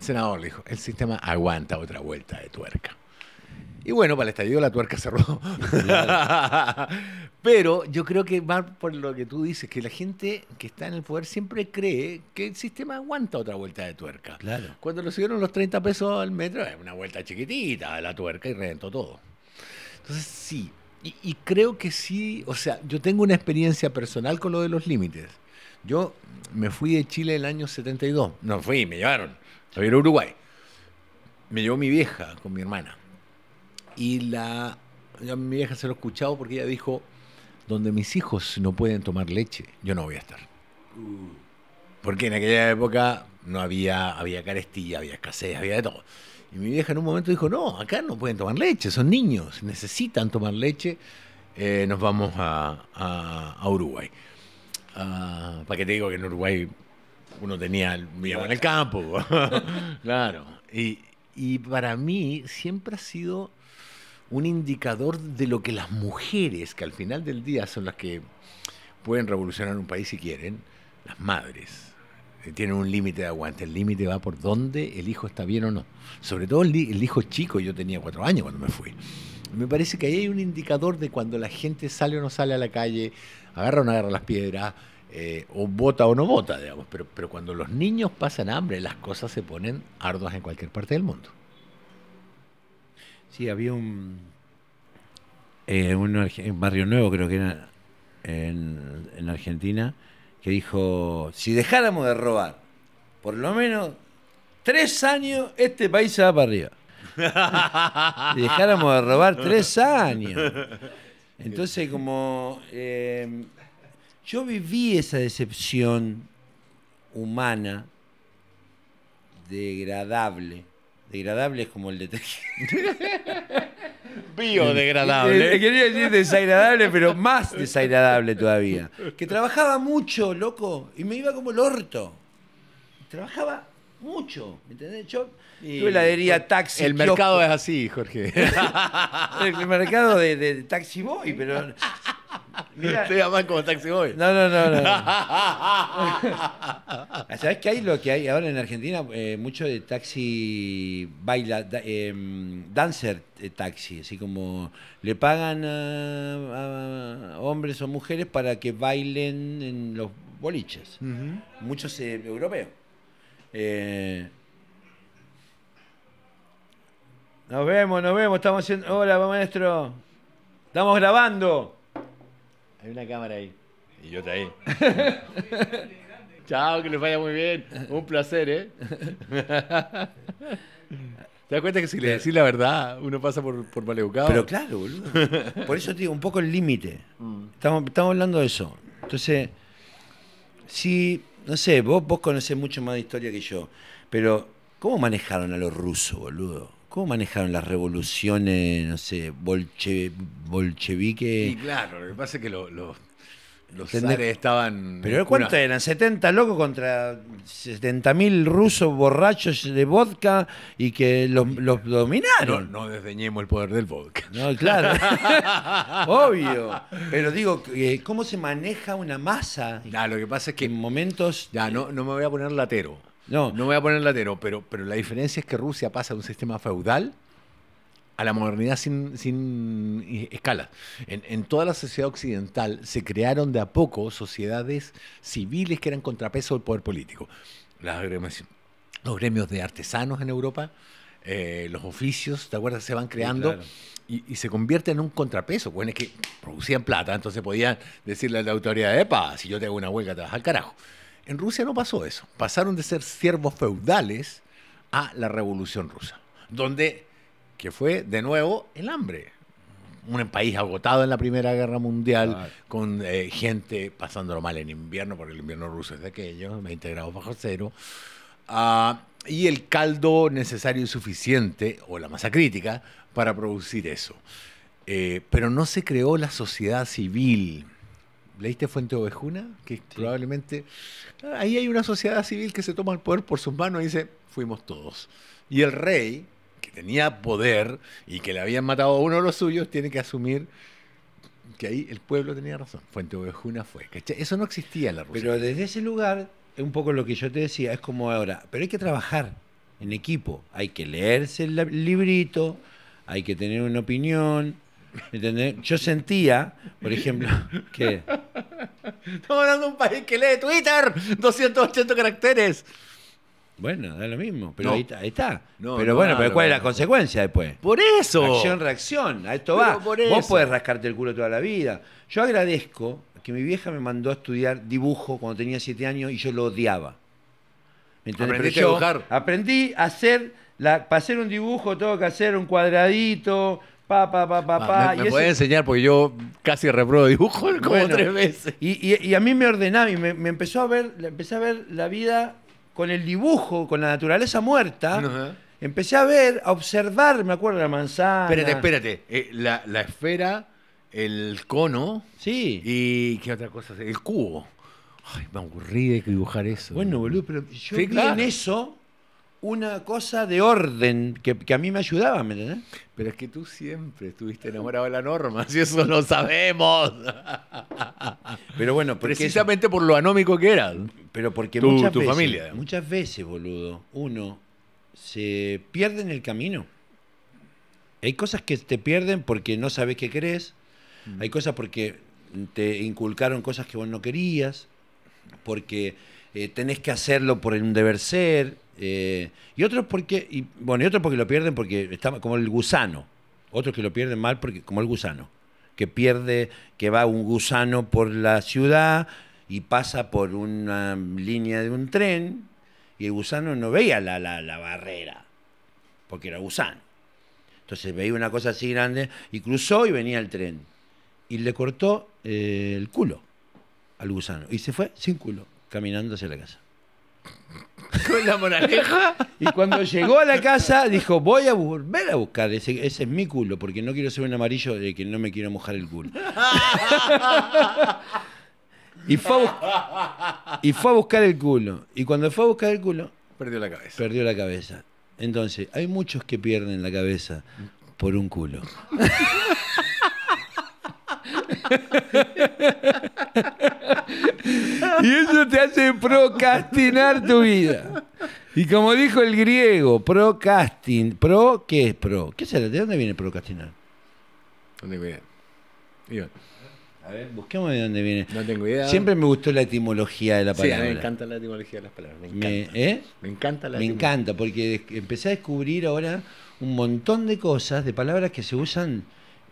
senador le dijo, el sistema aguanta otra vuelta de tuerca. Y bueno, para el estallido la tuerca cerró. Pero yo creo que va por lo que tú dices, que la gente que está en el poder siempre cree que el sistema aguanta otra vuelta de tuerca. Claro. Cuando lo subieron los 30 pesos al metro, es una vuelta chiquitita de la tuerca y reventó todo. Entonces, sí, y, creo que sí, o sea, yo tengo una experiencia personal con lo de los límites. Yo me fui de Chile el año 72. No fui, me llevaron. Soy a Uruguay. Me llevó mi vieja con mi hermana. Y la, mi vieja se lo he escuchado porque ella dijo, donde mis hijos no pueden tomar leche, yo no voy a estar. Uh. Porque en aquella época no había, había carestía, había escasez, había de todo. Y mi vieja en un momento dijo, no, acá no pueden tomar leche, son niños, necesitan tomar leche, eh, nos vamos a, Uruguay. Ah, ¿Para qué te digo que en Uruguay uno tenía, vivíamos en el campo? claro. Y, y para mí siempre ha sido un indicador de lo que las mujeres, que al final del día son las que pueden revolucionar un país si quieren, las madres eh, tiene un límite de aguante. El límite va por dónde el hijo está bien o no. Sobre todo el, hijo chico, yo tenía cuatro años cuando me fui. Me parece que ahí hay un indicador de cuando la gente sale o no sale a la calle, agarra o no agarra las piedras, eh, o vota o no vota, digamos. Pero, pero cuando los niños pasan hambre, las cosas se ponen arduas en cualquier parte del mundo. Sí, había un, eh, un, barrio nuevo, creo que era en Argentina, que dijo, si dejáramos de robar, por lo menos tres años, este país se va para arriba. si dejáramos de robar tres años. Entonces, como em, yo viví esa decepción humana, degradable, es como el de Biodegradable. Quería decir desagradable, pero más desagradable todavía. Que trabajaba mucho, loco, y me iba como el orto. Trabajaba mucho, ¿me ¿entendés? Yo tuve heladería taxi. El mercado es así, Jorge. el mercado de, de taxi boy, pero Mira. Se llaman como taxi boy. No, no, no. no, ¿Sabes qué hay? Lo que hay ahora en Argentina, eh, mucho de taxi baila, em, dancer eh, taxi, así como le pagan a, hombres o mujeres para que bailen en los boliches. Muchos eh, europeos. nos vemos, nos vemos, estamos haciendo... Hola, maestro. Estamos grabando. Hay una cámara ahí. Y yo ahí. Chao, que les vaya muy bien. Un placer, ¿eh? ¿Te das cuenta que si le decís la verdad, uno pasa por, por maleducado? Pero claro, boludo. Por eso te un poco el límite. Mm. Estamos, estamos hablando de eso. Entonces, si, no sé, vos, vos conocés mucho más de historia que yo, pero ¿cómo manejaron a los rusos, boludo? ¿Cómo manejaron las revoluciones, no sé, bolche, bolchevique? Y claro, lo que pasa es que los zares estaban. ¿Pero ¿cuántos eran? 70 locos contra 70.000 rusos borrachos de vodka y que los, dominaron. No, no, desdeñemos el poder del vodka. No, claro. Obvio. Pero digo, eh, ¿cómo se maneja una masa? lo que pasa es que. En momentos. Ya, no, no me voy a poner latero no. No voy a poner latero, pero, pero la diferencia es que Rusia pasa de un sistema feudal a la modernidad sin, sin eh, escala. En, toda la sociedad occidental se crearon de a poco sociedades civiles que eran contrapeso del poder político. los gremios de artesanos en Europa, eh, los oficios, ¿te acuerdas? Se van creando. y, se convierte en un contrapeso. Bueno, es que producían plata, entonces podían decirle a la autoridad, epa, si yo te hago una huelga te vas al carajo. En Rusia no pasó eso. Pasaron de ser siervos feudales a la Revolución Rusa, donde, que fue de nuevo el hambre. Un país agotado en la Primera Guerra Mundial, con eh, gente pasándolo mal en invierno, porque el invierno ruso es de aquello, 20 grados bajo cero. Ah, y el caldo necesario y suficiente, o la masa crítica, para producir eso. Eh, pero no se creó la sociedad civil leíste Fuente Ovejuna, que probablemente ahí hay una sociedad civil que se toma el poder por sus manos y dice, fuimos todos. Y el rey, que tenía poder y que le habían matado a uno de los suyos, tiene que asumir que ahí el pueblo tenía razón. Fuente Ovejuna fue. Eso no existía en la Rusia. Pero desde ese lugar, es un poco lo que yo te decía, es como ahora, pero hay que trabajar en equipo, hay que leerse el librito, hay que tener una opinión. ¿entendés? Yo sentía, por ejemplo, que... Estamos hablando de un país que lee Twitter, 280 caracteres. Bueno, da lo mismo, pero ahí, está. pero bueno, pero ¿cuál es la consecuencia después? Por eso. Acción, reacción, a esto va. Vos podés rascarte el culo toda la vida. Yo agradezco que mi vieja me mandó a estudiar dibujo cuando tenía 7 años y yo lo odiaba. ¿Me Aprendí a dibujar. Aprendí a hacer, la, para hacer un dibujo tengo que hacer un cuadradito, Pa, pa, pa, pa, ah, pa. Me, me puede enseñar porque yo casi repruebo dibujo como tres veces. Y, a mí me ordenaba y me, empezó a ver, empecé a ver la vida con el dibujo, con la naturaleza muerta. Empecé a ver, a observar, me acuerdo, la manzana. Espérate, espérate. Eh, la, esfera, el cono. Sí. ¿Y qué otra cosa? El cubo. Ay, me aburrí de dibujar eso. Bueno, boludo, pero yo vi en eso una cosa de orden que, a mí me ayudaba, ¿me entendés? Pero es que tú siempre estuviste enamorado de la norma, si eso lo sabemos. Pero bueno, precisamente por lo anómico que era. Pero porque tu, muchas, tu veces, familia. muchas veces, boludo, uno se pierde en el camino. Hay cosas que te pierden porque no sabes qué querés. Mm. Hay cosas porque te inculcaron cosas que vos no querías. Porque eh, tenés que hacerlo por un deber ser, eh, y otros porque, y, bueno, y otros porque lo pierden porque está como el gusano, otros que lo pierden mal porque, como el gusano, que pierde, que va un gusano por la ciudad y pasa por una línea de un tren, y el gusano no veía la, la, la barrera, porque era gusano. Entonces veía una cosa así grande y cruzó y venía el tren. Y le cortó eh, el culo al gusano. Y se fue sin culo caminando hacia la casa. Con la moraleja. Y cuando llegó a la casa, dijo, voy a volver a buscar, ese, es mi culo, porque no quiero ser un amarillo de que no me quiero mojar el culo. y, fue a y fue a buscar el culo. Y cuando fue a buscar el culo... Perdió la cabeza. Perdió la cabeza. Entonces, hay muchos que pierden la cabeza por un culo. Y eso te hace procrastinar tu vida. Y como dijo el griego, procrastin. ¿Pro qué es pro? ¿Qué será? ¿De dónde viene procrastinar? No tengo idea. A ver, busquemos de dónde viene. No tengo idea. Siempre me gustó la etimología de la palabra. Sí, me encanta la etimología de las palabras. Me encanta. Me, Me encanta, ¿eh? porque empecé a descubrir ahora un montón de cosas, de palabras que se usan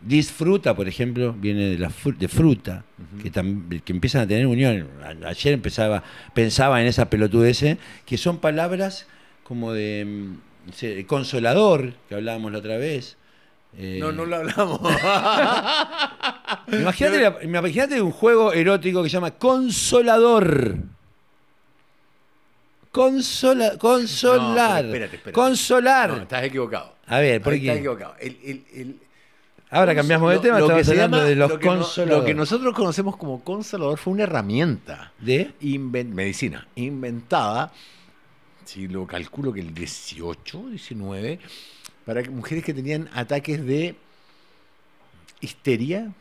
Disfruta, por ejemplo, viene de fruta, que, empiezan a tener unión. ayer pensaba en esa pelotudez, ¿eh? que son palabras como mm, de, consolador, que hablábamos la otra vez. Eh. No, no lo hablamos. imagínate, un juego erótico que se llama Consolador. Consola, consolar. espérate, espérate. Consolar. No, estás equivocado. A ver, ¿por qué? Estás equivocado. el, Ahora cambiamos de tema, lo, que de los lo que nosotros conocemos como consolador fue una herramienta de medicina inventada, si lo calculo que el 18, 19, para mujeres que tenían ataques de histeria.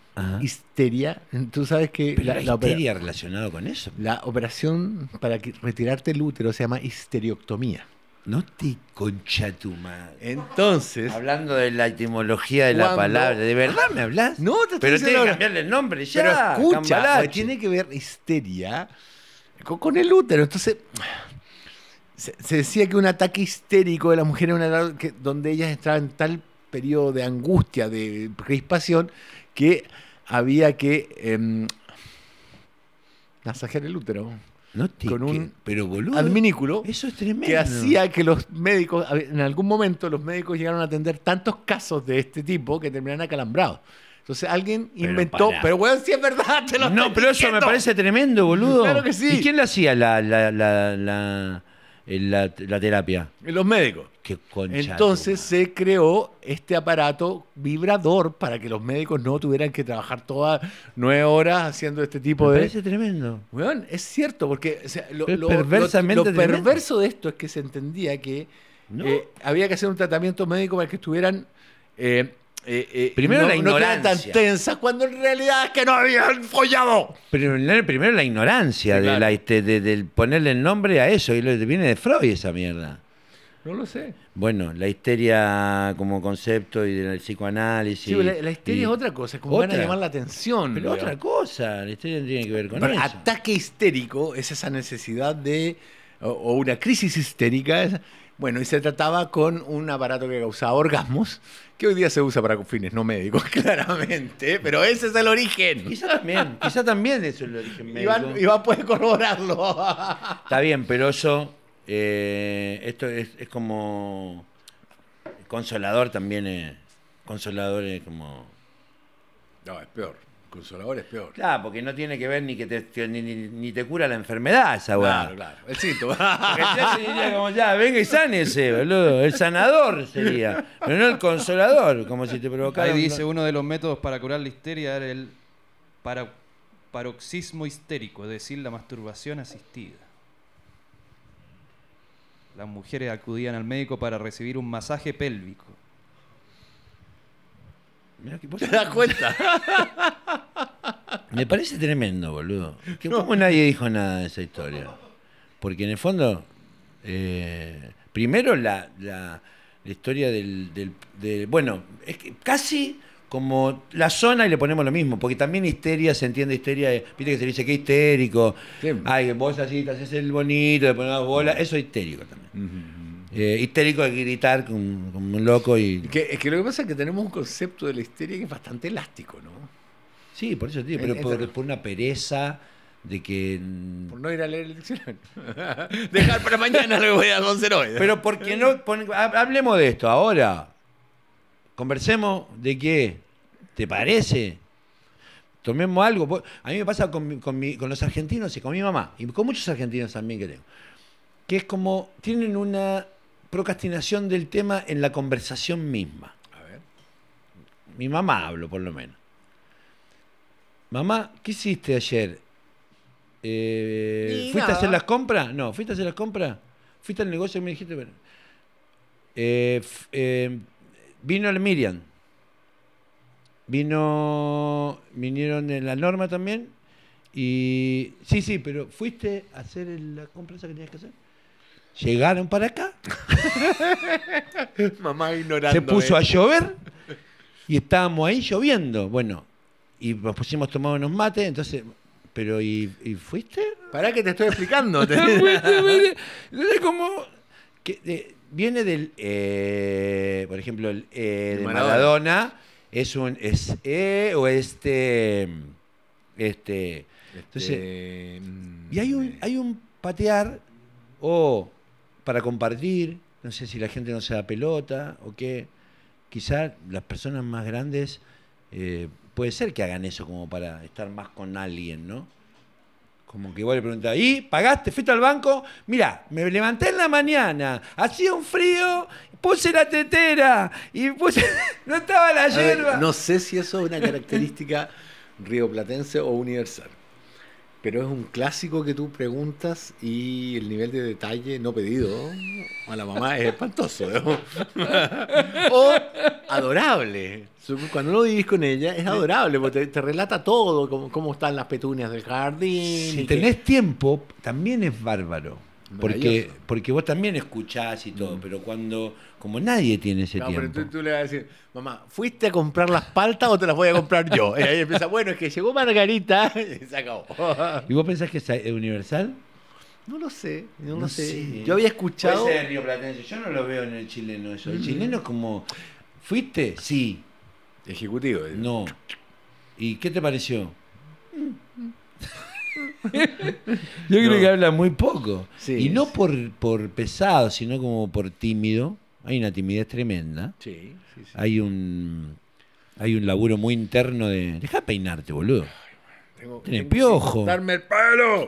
Histeria, tú sabes que la, histeria relacionada con eso. La operación para retirarte el útero se llama histerioctomía. No te concha tu madre. Entonces. Hablando de la etimología de la palabra, ¿de verdad me hablas? No, te Pero tiene que cambiarle el nombre ya. Pero escucha, pues, tiene que ver histeria con, el útero. Entonces, se, decía que un ataque histérico de la mujer era una, que, donde ellas estaban en tal periodo de angustia, de crispación, que había que eh, em, masajear el útero con un adminículo que hacía que los médicos, en algún momento los médicos llegaron a atender tantos casos de este tipo que terminaron acalambrados. Entonces alguien inventó, pero bueno, si es verdad, te lo No, pero eso me parece tremendo, boludo. Claro ¿Y quién lo hacía? La, la, la la, la terapia? En Los médicos. Qué concha Entonces se creó este aparato vibrador para que los médicos no tuvieran que trabajar todas nueve horas haciendo este tipo Me de. Parece tremendo. es cierto, porque lo, lo, perverso de esto es que se entendía que eh, había que hacer un tratamiento médico para que estuvieran eh, eh, eh, primero la ignorancia. tan tensa cuando en realidad es que no habían follado. Primero, la ignorancia de, este, ponerle el nombre a eso. Y lo, viene de Freud esa mierda. No lo sé. Bueno, la histeria como concepto y del psicoanálisis. la, histeria es otra cosa, es como van a llamar la atención. Pero otra cosa, la histeria tiene que ver con eso. Ataque histérico es esa necesidad de. o, una crisis histérica. bueno, y se trataba con un aparato que causaba orgasmos que hoy día se usa para fines no médicos, claramente, pero ese es el origen. Quizá también, quizá también es el origen médico. Iván, puede corroborarlo. Está bien, pero eso, eh, esto es, es, como consolador también, eh, consolador es como... No, es peor consolador es peor. Claro, porque no tiene que ver ni que te, ni, ni, te cura la enfermedad esa weá. Claro, claro. El como ya, venga y sánese, boludo. El sanador sería. Pero no el consolador, como si te provocara. Ahí dice uno de los métodos para curar la histeria era el para, paroxismo histérico, es decir, la masturbación asistida. Las mujeres acudían al médico para recibir un masaje pélvico ¿Te das cuenta? Me parece tremendo, boludo. Que ¿Cómo nadie dijo nada de esa historia? Porque en el fondo, eh, primero la, historia del, Bueno, es que casi como la zona y le ponemos lo mismo, porque también histeria se entiende histeria, eh, viste que se dice que histérico, ay, vos así te haces el bonito, le pones bola, eso es histérico también. Eh, histérico hay gritar como, un loco y... es que lo que pasa es que tenemos un concepto de la histeria que es bastante elástico, ¿no? Sí, por eso, tío, pero por, una pereza de que... Por no ir a leer el diccionario. Dejar para mañana lo voy a hacer hoy. Pero porque no... hablemos de esto ahora. Conversemos de qué. ¿Te parece? Tomemos algo. A mí me pasa con, con los argentinos y con mi mamá, y con muchos argentinos también creo que es como, tienen una procrastinación del tema en la conversación misma. A ver. Mi mamá hablo, por lo menos. Mamá, ¿qué hiciste ayer? Eh, ¿Fuiste a hacer las compras? No, ¿fuiste a hacer las compras? ¿Fuiste al negocio y me dijiste? Eh, eh, vino el Miriam. Vino. Vinieron en la norma también. Y. Sí, sí, pero ¿fuiste a hacer la compra esa que tenías que hacer? Llegaron para acá. Mamá ignorando. Se puso a llover y estábamos ahí lloviendo. Bueno, y nos pusimos a tomar unos mates, entonces. Pero, ¿y, fuiste? Para que te estoy explicando. ¿Fuiste, como. Que, eh, viene del. Eh, por ejemplo, el, eh, de Maradona. Es un. Es. E o este, este. Este. Entonces. Mm, y hay un, hay un patear o para compartir. No sé si la gente no se da pelota o qué. Quizás las personas más grandes eh, puede ser que hagan eso como para estar más con alguien, ¿no? Como que igual le pregunta, ¿y pagaste? ¿Fuiste al banco? mira me levanté en la mañana, hacía un frío, puse la tetera y no estaba la hierba. no sé si eso es una característica rioplatense o universal pero es un clásico que tú preguntas y el nivel de detalle no pedido a la mamá es espantoso. o adorable. Cuando lo vivís con ella es adorable porque te, relata todo, cómo, están las petunias del jardín. Si tenés tiempo, también es bárbaro porque, porque vos también escuchás y todo, mm. pero cuando. Como nadie tiene ese no, Pero tú, le vas a decir, mamá, ¿fuiste a comprar las paltas o te las voy a comprar yo? Y ahí empieza, bueno, es que llegó Margarita y se acabó. ¿Y vos pensás que es universal? No lo sé, no, lo sé. Yo había escuchado. yo no lo veo en el chileno eso. El mm. chileno es como. ¿Fuiste? Sí. Ejecutivo. No. ¿Y qué te pareció? Mm. Yo creo que habla muy poco. y no por, por pesado, sino como por tímido. Hay una timidez tremenda. Sí, Hay un hay un laburo muy interno de. Deja peinarte, boludo. Tenés piojo. Darme el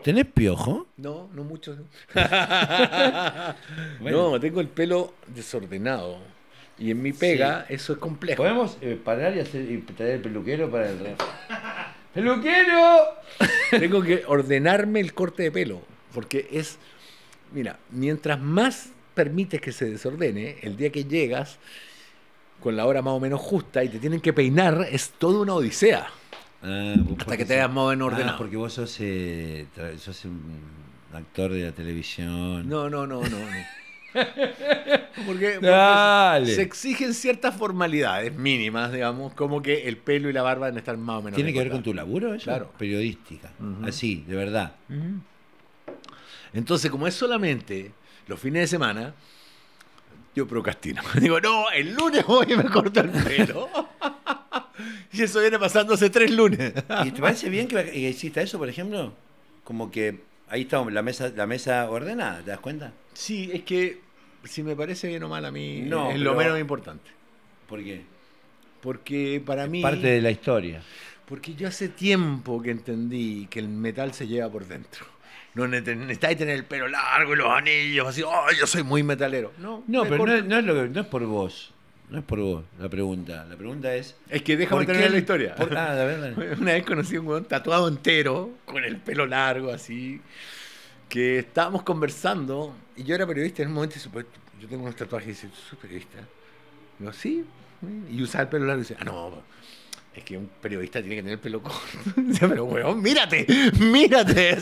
¿Tenés piojo? No, no mucho. No, tengo el pelo desordenado. Y en mi pega, eso es complejo. ¿Podemos eh, parar y, hacer, y traer el peluquero para el resto? lo quiero! Tengo que ordenarme el corte de pelo, porque es, mira, mientras más permites que se desordene, el día que llegas con la hora más o menos justa y te tienen que peinar, es toda una odisea. Ah, hasta que te hayas más en orden. Ah, porque vos sos, eh, un actor de la televisión. no, no, no. no. Porque, se exigen ciertas formalidades mínimas, digamos, como que el pelo y la barba deben estar más o menos. Tiene que ver con tu laburo, eso? Claro. Periodística. Así, de verdad. Entonces, como es solamente los fines de semana, yo procrastino. Digo, no, el lunes voy y me corto el pelo. y eso viene pasando hace tres lunes. ¿Y te parece bien que, exista eso, por ejemplo? Como que ahí está la mesa, la mesa ordenada, ¿te das cuenta? Sí, es que si me parece bien o mal a mí no, es lo menos importante. ¿Por qué? Porque para mí... Parte de la historia. Porque yo hace tiempo que entendí que el metal se lleva por dentro. No necesitáis tener el pelo largo y los anillos, así, oh, yo soy muy metalero. No, no pero no, es no es por vos. No es por vos la pregunta. La pregunta es. Es que déjame terminar la historia. Por... Ah, Una vez conocí un tatuado entero, con el pelo largo, así que estábamos conversando y yo era periodista en un momento supuesto yo tengo unos tatuajes y dice, ¿tú sos periodista? Y yo, sí, y usaba el pelo largo y dice, ah, no, es que un periodista tiene que tener el pelo corto. pero weón, mírate, mírate.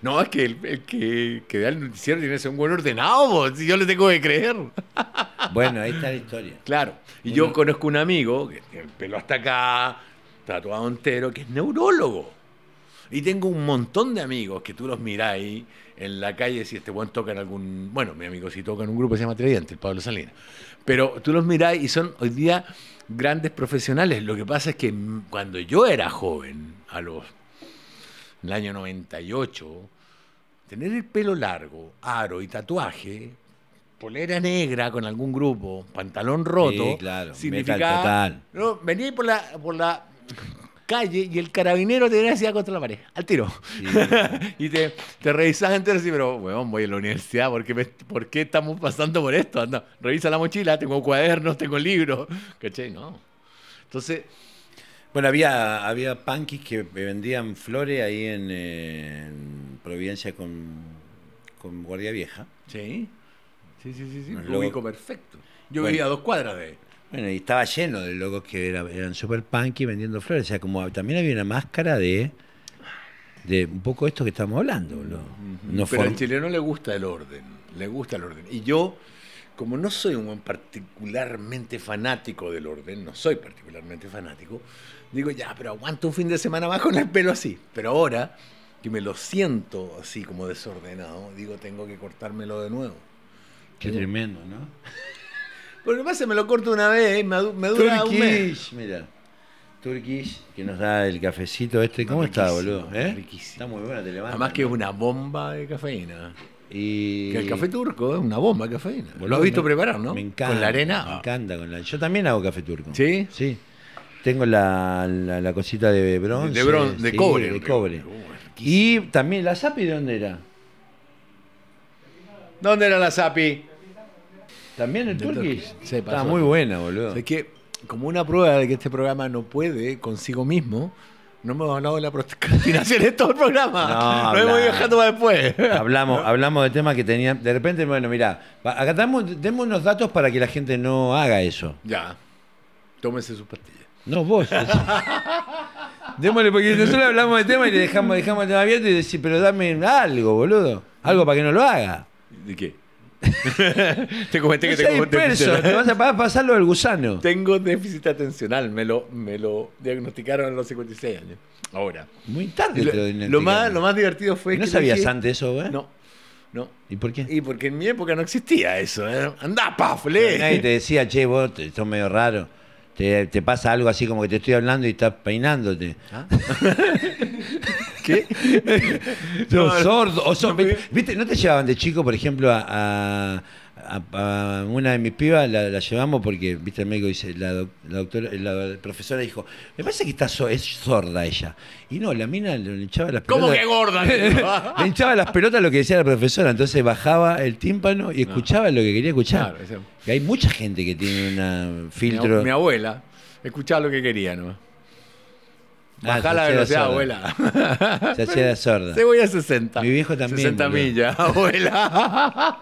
no, es que el, que, que el noticiero tiene que ser un buen ordenado, si yo le tengo que creer. Bueno, ahí está la historia. Claro, y yo conozco un amigo que el pelo hasta acá, tatuado entero, que es neurólogo. Y tengo un montón de amigos que tú los miráis en la calle si este buen toca en algún. Bueno, mi amigo si toca en un grupo se llama Tridente, el Pablo Salinas. Pero tú los miráis y son hoy día grandes profesionales. Lo que pasa es que cuando yo era joven, a los. en el año 98, tener el pelo largo, aro y tatuaje polera negra con algún grupo, pantalón roto, sí, claro, significaba, No, venía por la, por la calle y el carabinero te así contra la pared, al tiro. y te, te entonces entero pero, weón, voy a la universidad, ¿por qué, estamos pasando por esto? Anda, revisa la mochila, tengo cuadernos, tengo libros, ¿cachai? No. Entonces... Bueno, había, había punkis que vendían flores ahí en, Providencia con, Guardia Vieja. Sí, sí, sí, sí, Lo perfecto. Yo veía dos cuadras de y estaba lleno de locos que eran super punky vendiendo flores. O sea, como también había una máscara de, de un poco esto que estamos hablando. ¿no? Pero al chileno le gusta el orden, le gusta el orden. Y yo, como no soy un particularmente fanático del orden, no soy particularmente fanático, digo, ya, pero aguanto un fin de semana más con el pelo así. Pero ahora que me lo siento así como desordenado, digo, tengo que cortármelo de nuevo. Qué tremendo, ¿no? Porque lo que pasa me lo corto una vez, me, dura un mes. Mira. Turkish, que nos da el cafecito este. ¿Cómo está, boludo? ¿Eh? Está muy buena, te levantas. Además que es una bomba de cafeína. Y... Que el café turco es una bomba de cafeína. Vos lo has visto preparar, ¿no? Me encanta. Con la arena. Me encanta. Con la... Yo también hago café turco. ¿Sí? Sí. Tengo la, la, cosita de bronce. De, bronce, de cobre. De cobre. Uh, y también, ¿la Zapi dónde era? ¿Dónde era la Zapi? También el Turkish. Se Está muy buena, boludo. es que, como una prueba de que este programa no puede consigo mismo, no hemos hablado de la procrastinación de todo el programa. No, Lo hemos ido dejando para después. Hablamos, hablamos de temas que tenían. De repente, bueno, mira, acá tenemos demos unos datos para que la gente no haga eso. Ya. Tómese sus pastillas. No, vos. Démosle, porque nosotros hablamos de tema y le dejamos, dejamos el tema abierto y decís, pero dame algo, boludo. Algo para que no lo haga. ¿De qué? te comenté que tengo disperso, Te vas a pasar lo del gusano. Tengo déficit atencional, me lo, me lo diagnosticaron a los 56 años. Ahora. Muy tarde. Lo, más, lo más divertido fue ¿No sabías antes eso, güey? Eh? No. No. ¿Y por qué? Y porque en mi época no existía eso. ¿eh? Andá, pa'fle. Nadie te decía, che, vos, esto medio raro. Te, pasa algo así como que te estoy hablando y estás peinándote. ¿Ah? ¿Qué? Los no, sordos. te llevaban de chico, por ejemplo, a, una de mis pibas la, llevamos porque, viste, el médico dice, la, profesora dijo, me parece que está es sorda ella. Y no, la mina le hinchaba las pelotas. ¿Cómo que gorda? le hinchaba las pelotas lo que decía la profesora. Entonces bajaba el tímpano y escuchaba lo que quería escuchar. que hay mucha gente que tiene un filtro. Mi, abuela escuchaba lo que quería, ¿no? Ah, Baja la velocidad, abuela. Se hacía de sorda. Se voy a 60. Mi viejo también. 60 millas, abuela.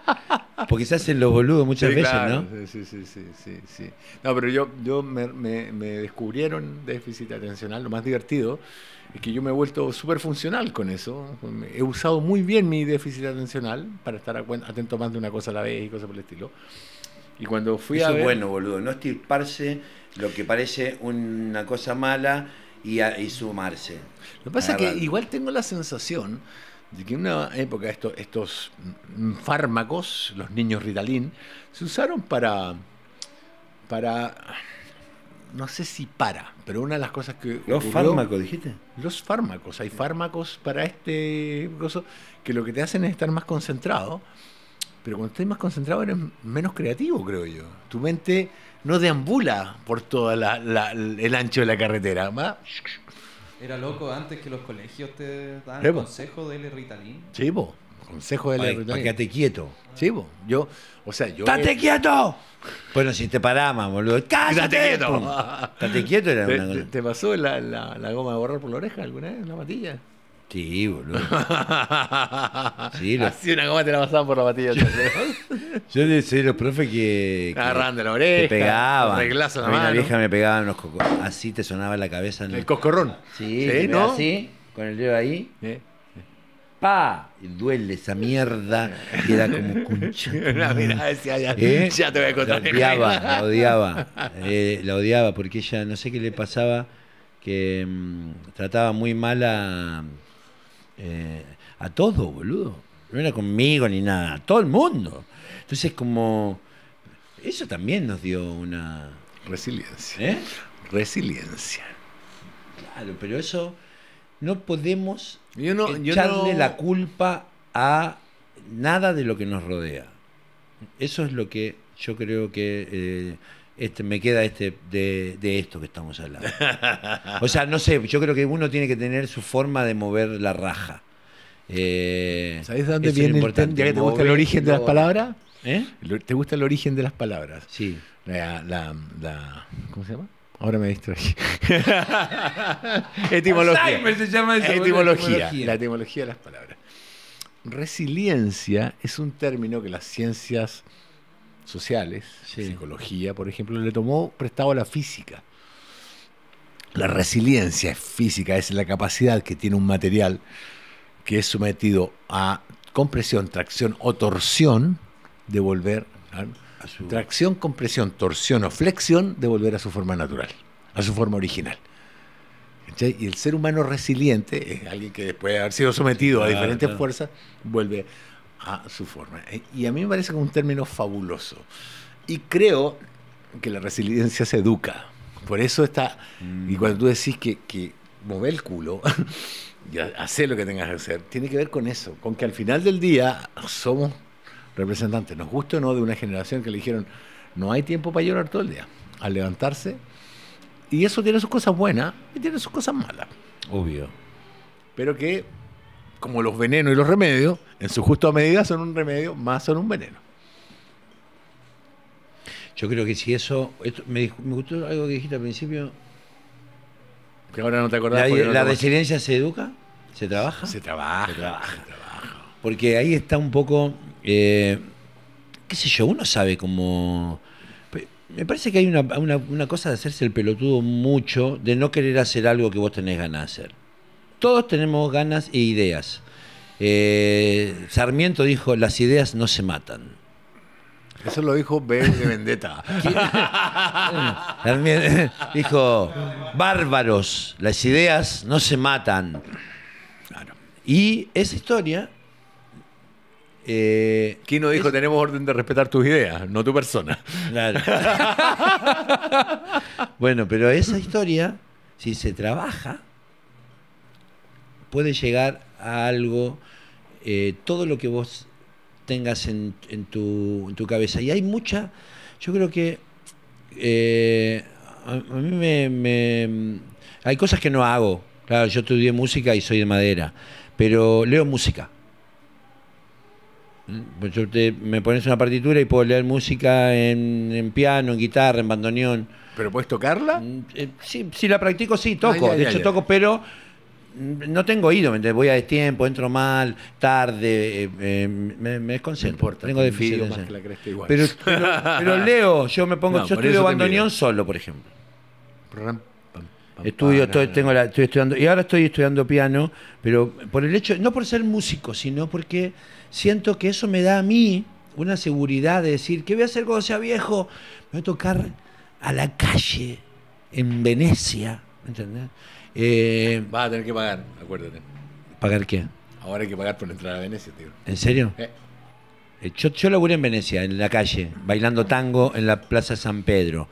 Porque se hacen los boludos muchas veces, ¿no? Sí, sí, sí, sí, No, pero yo, yo me, descubrieron déficit atencional. Lo más divertido es que yo me he vuelto súper funcional con eso. He usado muy bien mi déficit atencional para estar atento más de una cosa a la vez y cosas por el estilo. Y cuando fui eso a. bueno, boludo. No estirparse lo que parece una cosa mala y, sumarse. Lo que pasa es que igual tengo la sensación de que en una época estos fármacos, los niños Ritalin, se usaron para, para, no sé si para, pero una de las cosas que... Los fármacos, dijiste. Los fármacos, hay fármacos para este coso que lo que te hacen es estar más concentrado, pero cuando estás más concentrado eres menos creativo, creo yo. Tu mente no deambula por todo la, la, el ancho de la carretera. Era loco antes que los colegios te dan consejo de L. Ritalin. Sí, po. Consejo de L. Ritalin. Para quédate quieto. Sí, po. Yo, o sea, yo. ¡Estate quieto! Bueno, si te paramos, boludo. ¡Cállate! ¡Estate quieto! quieto! Era ¿Te, ¿Te, pasó la, la goma de borrar por la oreja alguna vez? ¿La matilla? Sí, boludo. sí, Así una goma te la pasaban por la patilla. Yo le a los profes que. Agarrando la oreja. Te pegaban. la a vieja me pegaban los cocos. Así te sonaba la cabeza. el, cocorrón. coscorrón. Sí, ¿no? Así, con el dedo ahí. ¡Pa! duele esa mierda. Y era como concha. Una mirada decía, ya, ¿Eh? ya te voy a contar. La odiaba, la odiaba. Eh, la odiaba porque ella, no sé qué le pasaba, que mm, trataba muy mal a eh, a todo, boludo. No era conmigo ni nada, a todo el mundo. Entonces, como. Eso también nos dio una. Resiliencia. ¿Eh? Resiliencia. Claro, pero eso. No podemos yo echarle la culpa a nada de lo que nos rodea. Eso es lo que yo creo que. Eh, este, me queda este de, esto que estamos hablando. O sea, no sé, yo creo que uno tiene que tener su forma de mover la raja. Eh, ¿Sabes dónde viene el te gusta el origen de las palabras? ¿Eh? ¿Te gusta el origen de las palabras? Sí. ¿Cómo se llama? Ahora me distraje. etimología. Se llama etimología. La etimología de las palabras. Resiliencia es un término que las ciencias sociales, psicología, por ejemplo, le tomó prestado a la física. La resiliencia física es la capacidad que tiene un material que es sometido a compresión, tracción o torsión de volver a, su... Tracción, compresión, torsión o flexión de a su forma natural, a su forma original. Y el ser humano resiliente es alguien que después de haber sido sometido a diferentes fuerzas vuelve a su forma. Eh, y a mí me parece como un término fabuloso. Y creo que la resiliencia se educa. Por eso está, mm. y cuando tú decís que, que mover el culo y hacer lo que tengas que hacer, tiene que ver con eso, con que al final del día somos representantes, nos guste o no, de una generación que le dijeron, no hay tiempo para llorar todo el día, al levantarse. Y eso tiene sus cosas buenas y tiene sus cosas malas. Obvio. Pero que como los venenos y los remedios, en su justa medida son un remedio más son un veneno. Yo creo que si eso. me, gustó algo que dijiste al principio. Que ahora no te acordás. ¿La, resiliencia se educa? ¿Se trabaja? Se, trabaja? se trabaja. Porque ahí está un poco. Eh, ¿Qué sé yo? Uno sabe cómo. Me parece que hay una cosa de hacerse el pelotudo mucho, de no querer hacer algo que vos tenés ganas de hacer todos tenemos ganas e ideas. Eh, Sarmiento dijo, las ideas no se matan. Eso lo dijo B Vendetta. dijo, bárbaros, las ideas no se matan. Y esa historia... Eh, Kino dijo, tenemos orden de respetar tus ideas, no tu persona. Claro. bueno, pero esa historia, si se trabaja, puede llegar a algo, eh, todo lo que vos tengas en, en, tu, tu, cabeza. Y hay mucha, yo creo que eh, a, mí me, Hay cosas que no hago. Claro, yo estudié música y soy de madera, pero leo música. Mm, yo me pones una partitura y puedo leer música en, piano, en guitarra, en bandoneón. ¿Pero puedes tocarla? Mm, eh, sí, si la practico, sí, toco. de hecho, toco, pero no tengo ido voy a tiempo, entro mal, tarde, eh, eh, me, desconcentro. No tengo deficiencias Pero, leo, yo me pongo, yo estudio bandoneón solo, por ejemplo. estudio, estoy, tengo estudiando, y ahora estoy estudiando piano, pero por el hecho, no por ser músico, sino porque siento que eso me da a mí una seguridad de decir, que voy a hacer cuando sea viejo? Me voy a tocar a la calle en Venecia, ¿entendés? Eh, Vas a tener que pagar, acuérdate. ¿Pagar qué? Ahora hay que pagar por entrar a Venecia, tío. ¿En serio? Eh. Eh, yo, yo laburé en Venecia, en la calle, bailando tango en la Plaza San Pedro.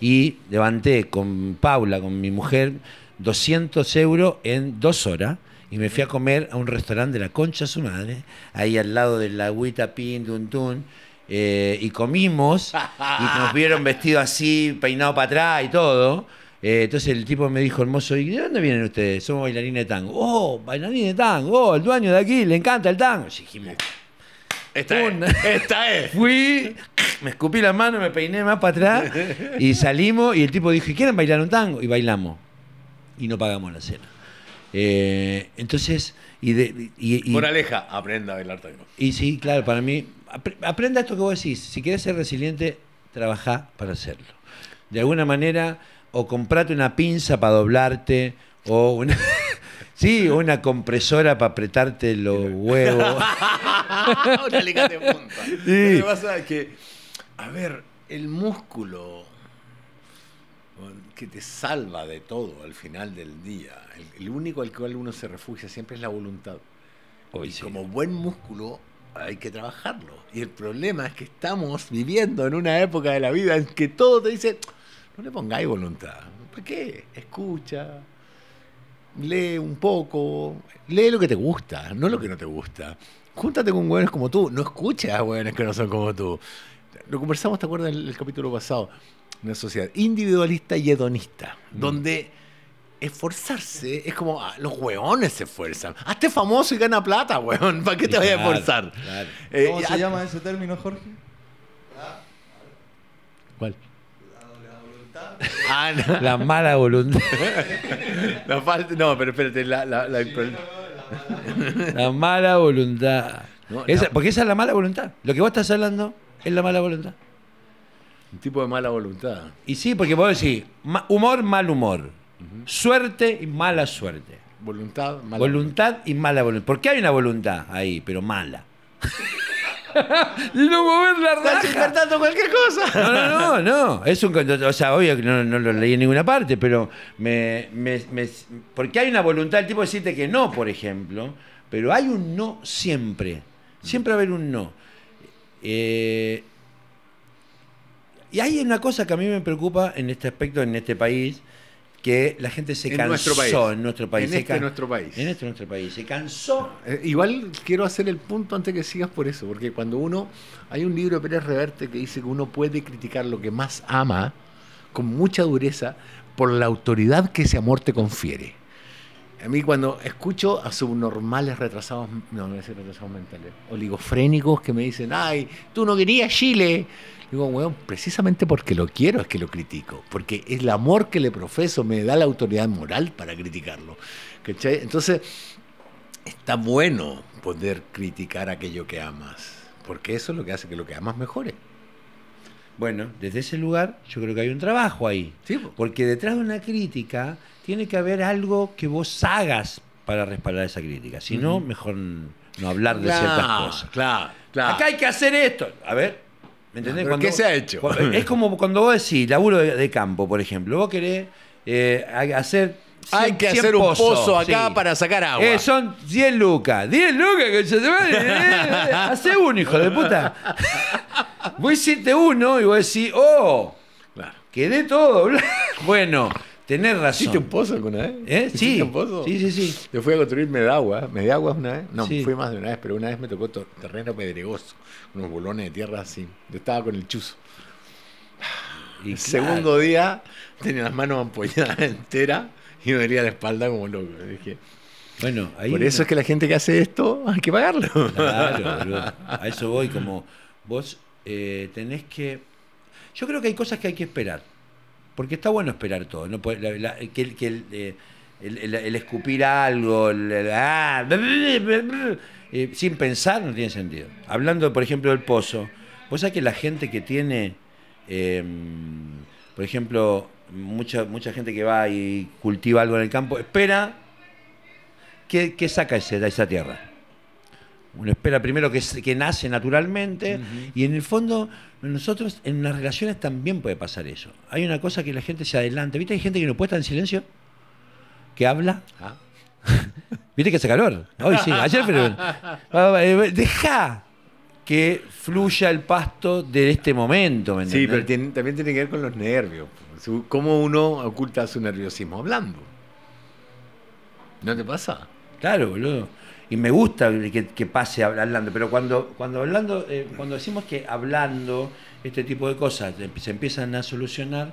Y levanté con Paula, con mi mujer, 200 euros en dos horas. Y me fui a comer a un restaurante de la Concha Su Madre, ahí al lado de la Agüita Pin, eh, y comimos, y nos vieron vestidos así, peinado para atrás y todo. Eh, entonces el tipo me dijo, hermoso, ¿y de dónde vienen ustedes? Somos bailarines de tango. Oh, bailarines de tango, oh, el dueño de aquí, le encanta el tango. Y dijimos, esta es, esta es. Fui, me escupí la mano, me peiné más para atrás y salimos y el tipo dijo, quieren bailar un tango? Y bailamos. Y no pagamos la cena. Eh, entonces, y, de, y, y Moraleja, aprenda a bailar tango. Y sí, claro, para mí, aprenda esto que vos decís. Si quieres ser resiliente, trabaja para hacerlo. De alguna manera o comprate una pinza para doblarte, o una, sí, una compresora para apretarte los huevos. una de punta. Lo que que, a ver, el músculo que te salva de todo al final del día, el, único al cual uno se refugia siempre es la voluntad. y como buen músculo hay que trabajarlo. Y el problema es que estamos viviendo en una época de la vida en que todo te dice, no le pongáis voluntad. ¿Para qué? Escucha, lee un poco, lee lo que te gusta, no lo que no te gusta. Júntate con hueones como tú, no escuches a hueones que no son como tú. Lo conversamos, ¿te acuerdas? En el, capítulo pasado. Una sociedad individualista y hedonista, mm. donde esforzarse es como ah, los hueones se esfuerzan. Hazte famoso y gana plata, hueón. ¿Para qué te voy a esforzar? Eh, ¿Cómo se llama ese término, Jorge? Ah, ¿Cuál? Ah, la mala voluntad. no, pero espérate, la, la, la, mala voluntad. porque esa es la mala voluntad. Lo que vos estás hablando es la mala voluntad. Un tipo de mala voluntad. Y sí, porque vos decís, humor, mal humor. Suerte y mala suerte. Voluntad, mala voluntad. Voluntad y mala voluntad. Porque hay una voluntad ahí, pero mala. no mover la raja. Estás inventando cualquier cosa. No, no, no, no. Es un O sea, obvio que no, lo leí en ninguna parte, pero me, Porque hay una voluntad el tipo de decirte que no, por ejemplo. Pero hay un no siempre. Siempre va a haber un no. Eh, y hay una cosa que a mí me preocupa en este aspecto, en este país, que la gente se cansó en nuestro país. En nuestro país. En este este nuestro país. Se cansó. Eh, igual quiero hacer el punto antes que sigas por eso, porque cuando uno. Hay un libro de Pérez Reverte que dice que uno puede criticar lo que más ama con mucha dureza por la autoridad que ese amor te confiere a mí cuando escucho a subnormales retrasados, no, no decir retrasados mentales, oligofrénicos que me dicen, ay, tú no querías Chile. Digo, weón, precisamente porque lo quiero es que lo critico, porque es el amor que le profeso me da la autoridad moral para criticarlo. ¿cachai? Entonces, está bueno poder criticar aquello que amas, porque eso es lo que hace que lo que amas mejore. Bueno, desde ese lugar yo creo que hay un trabajo ahí. Porque detrás de una crítica tiene que haber algo que vos hagas para respaldar esa crítica. Si no, mejor no hablar de ciertas cosas. Claro, claro. Acá hay que hacer esto. A ver, ¿me entendés? ¿Qué se ha hecho? es como cuando vos decís, laburo de, campo, por ejemplo. Vos querés eh, hacer hay que hacer un pozo, acá para sacar agua. Eh, son 10 lucas. 10 lucas que se te va. Eh, eh, hace uno, hijo de puta. Voy a hiciste uno y voy a decir oh, claro. quedé todo. bueno. Tenés razón. ¿Hiciste un pozo alguna vez? Sí. Sí, sí, sí. Yo fui a construir Medagua. agua una vez? No, fui más de una vez, pero una vez me tocó terreno pedregoso. Unos bolones de tierra así. Yo estaba con el chuzo. Y el segundo día tenía las manos ampolladas enteras y me dolía la espalda como loco. Dije, bueno, por eso es que la gente que hace esto hay que pagarlo. Claro, a eso voy, como vos eh, tenés que... Yo creo que hay cosas que hay que esperar, porque está bueno esperar todo, ¿no? Pues, que, eh, el, escupir algo, ah, eh, sin pensar no tiene sentido. Hablando, por ejemplo, del pozo, vos sabés que la gente que tiene, em, por ejemplo, mucha, mucha gente que va y cultiva algo en el campo, espera, Que saca ese, esa tierra? Uno espera primero que, que nace naturalmente y en el fondo nosotros en las relaciones también puede pasar eso. Hay una cosa que la gente se adelanta. ¿Viste? Hay gente que no puede estar en silencio, que habla. Ah. ¿Viste que hace calor? Hoy sí, ayer pero... Ah, eh, eh, Deja que fluya el pasto de este momento. sí, pero también tiene que ver con los nervios. ¿Cómo uno oculta su nerviosismo? Hablando. ¿No te pasa? Claro, boludo. Y me gusta que, pase hablando, pero cuando, cuando, hablando, eh, cuando decimos que hablando este tipo de cosas eh, se empiezan a solucionar,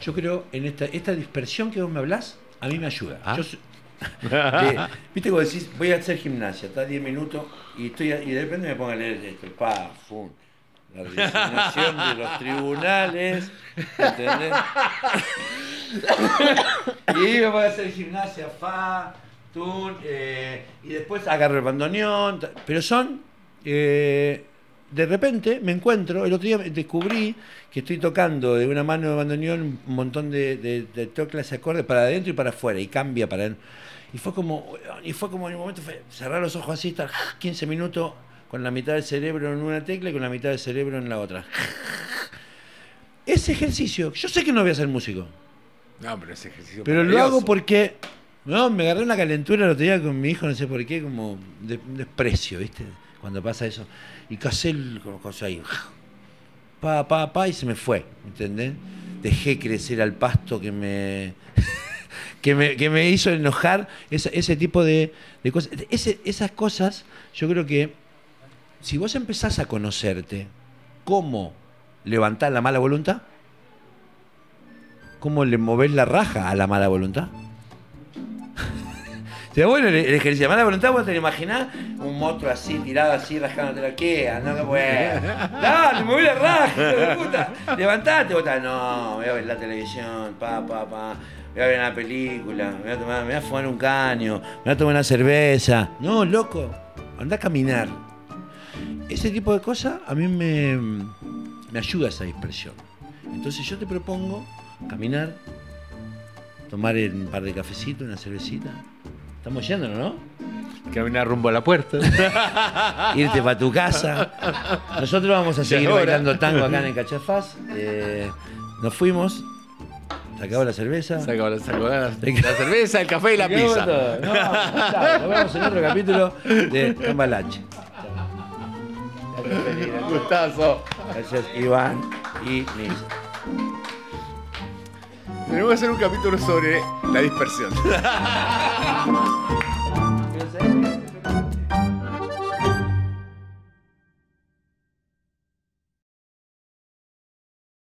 yo creo en esta, esta dispersión que vos me hablas, a mí me ayuda. Ah. Viste decís, voy a hacer gimnasia, está 10 minutos y estoy y de repente me pongo a leer esto, pa, la resignación de los tribunales, ¿entendés? y me voy a hacer gimnasia, fa, tun, eh, y después agarro el bandoneón, pero son... Eh, de repente me encuentro, el otro día descubrí que estoy tocando de una mano de bandoneón un montón de, de, de y acordes para adentro y para afuera, y cambia para... Y fue como, y fue como en un momento, cerrar los ojos así, estar 15 minutos con la mitad del cerebro en una tecla y con la mitad del cerebro en la otra. Ese ejercicio, yo sé que no voy a ser músico. No, pero ese ejercicio. Pero lo hago porque. No, me agarré una calentura el otro día con mi hijo, no sé por qué, como desprecio, ¿viste? Cuando pasa eso. Y casé el cosa ahí. Pa, pa, pa, y se me fue, ¿entendés? Dejé crecer al pasto que me. que, me hizo enojar ese, tipo de, cosas. esas cosas, yo creo que si vos empezás a conocerte, ¿cómo levantás la mala voluntad? ¿Cómo le movés la raja a la mala voluntad? bueno, el, ejercicio de mala voluntad, vos te lo imaginás un monstruo así, tirado así, rascándote la quea, no, que No, le moví la raja, puta. Levantate, vos no, voy a ver la televisión, pa, pa, pa voy a ver una película, me voy a, me fumar un caño, me voy a tomar una cerveza. No, loco, anda a caminar. Ese tipo de cosas a mí me, me ayuda esa dispersión. Entonces yo te propongo caminar, tomar un par de cafecitos, una cervecita. Estamos yéndonos, ¿no? Caminar rumbo a la puerta. Irte para tu casa. Nosotros vamos a seguir bailando tango acá en el Cachafaz. Eh, nos fuimos, se la cerveza. Se la, la, cerveza, el café y la pizza. nos vemos en otro capítulo de Cambalache gustazo. Gracias, Iván y Liz. Tenemos que hacer un capítulo sobre la dispersión.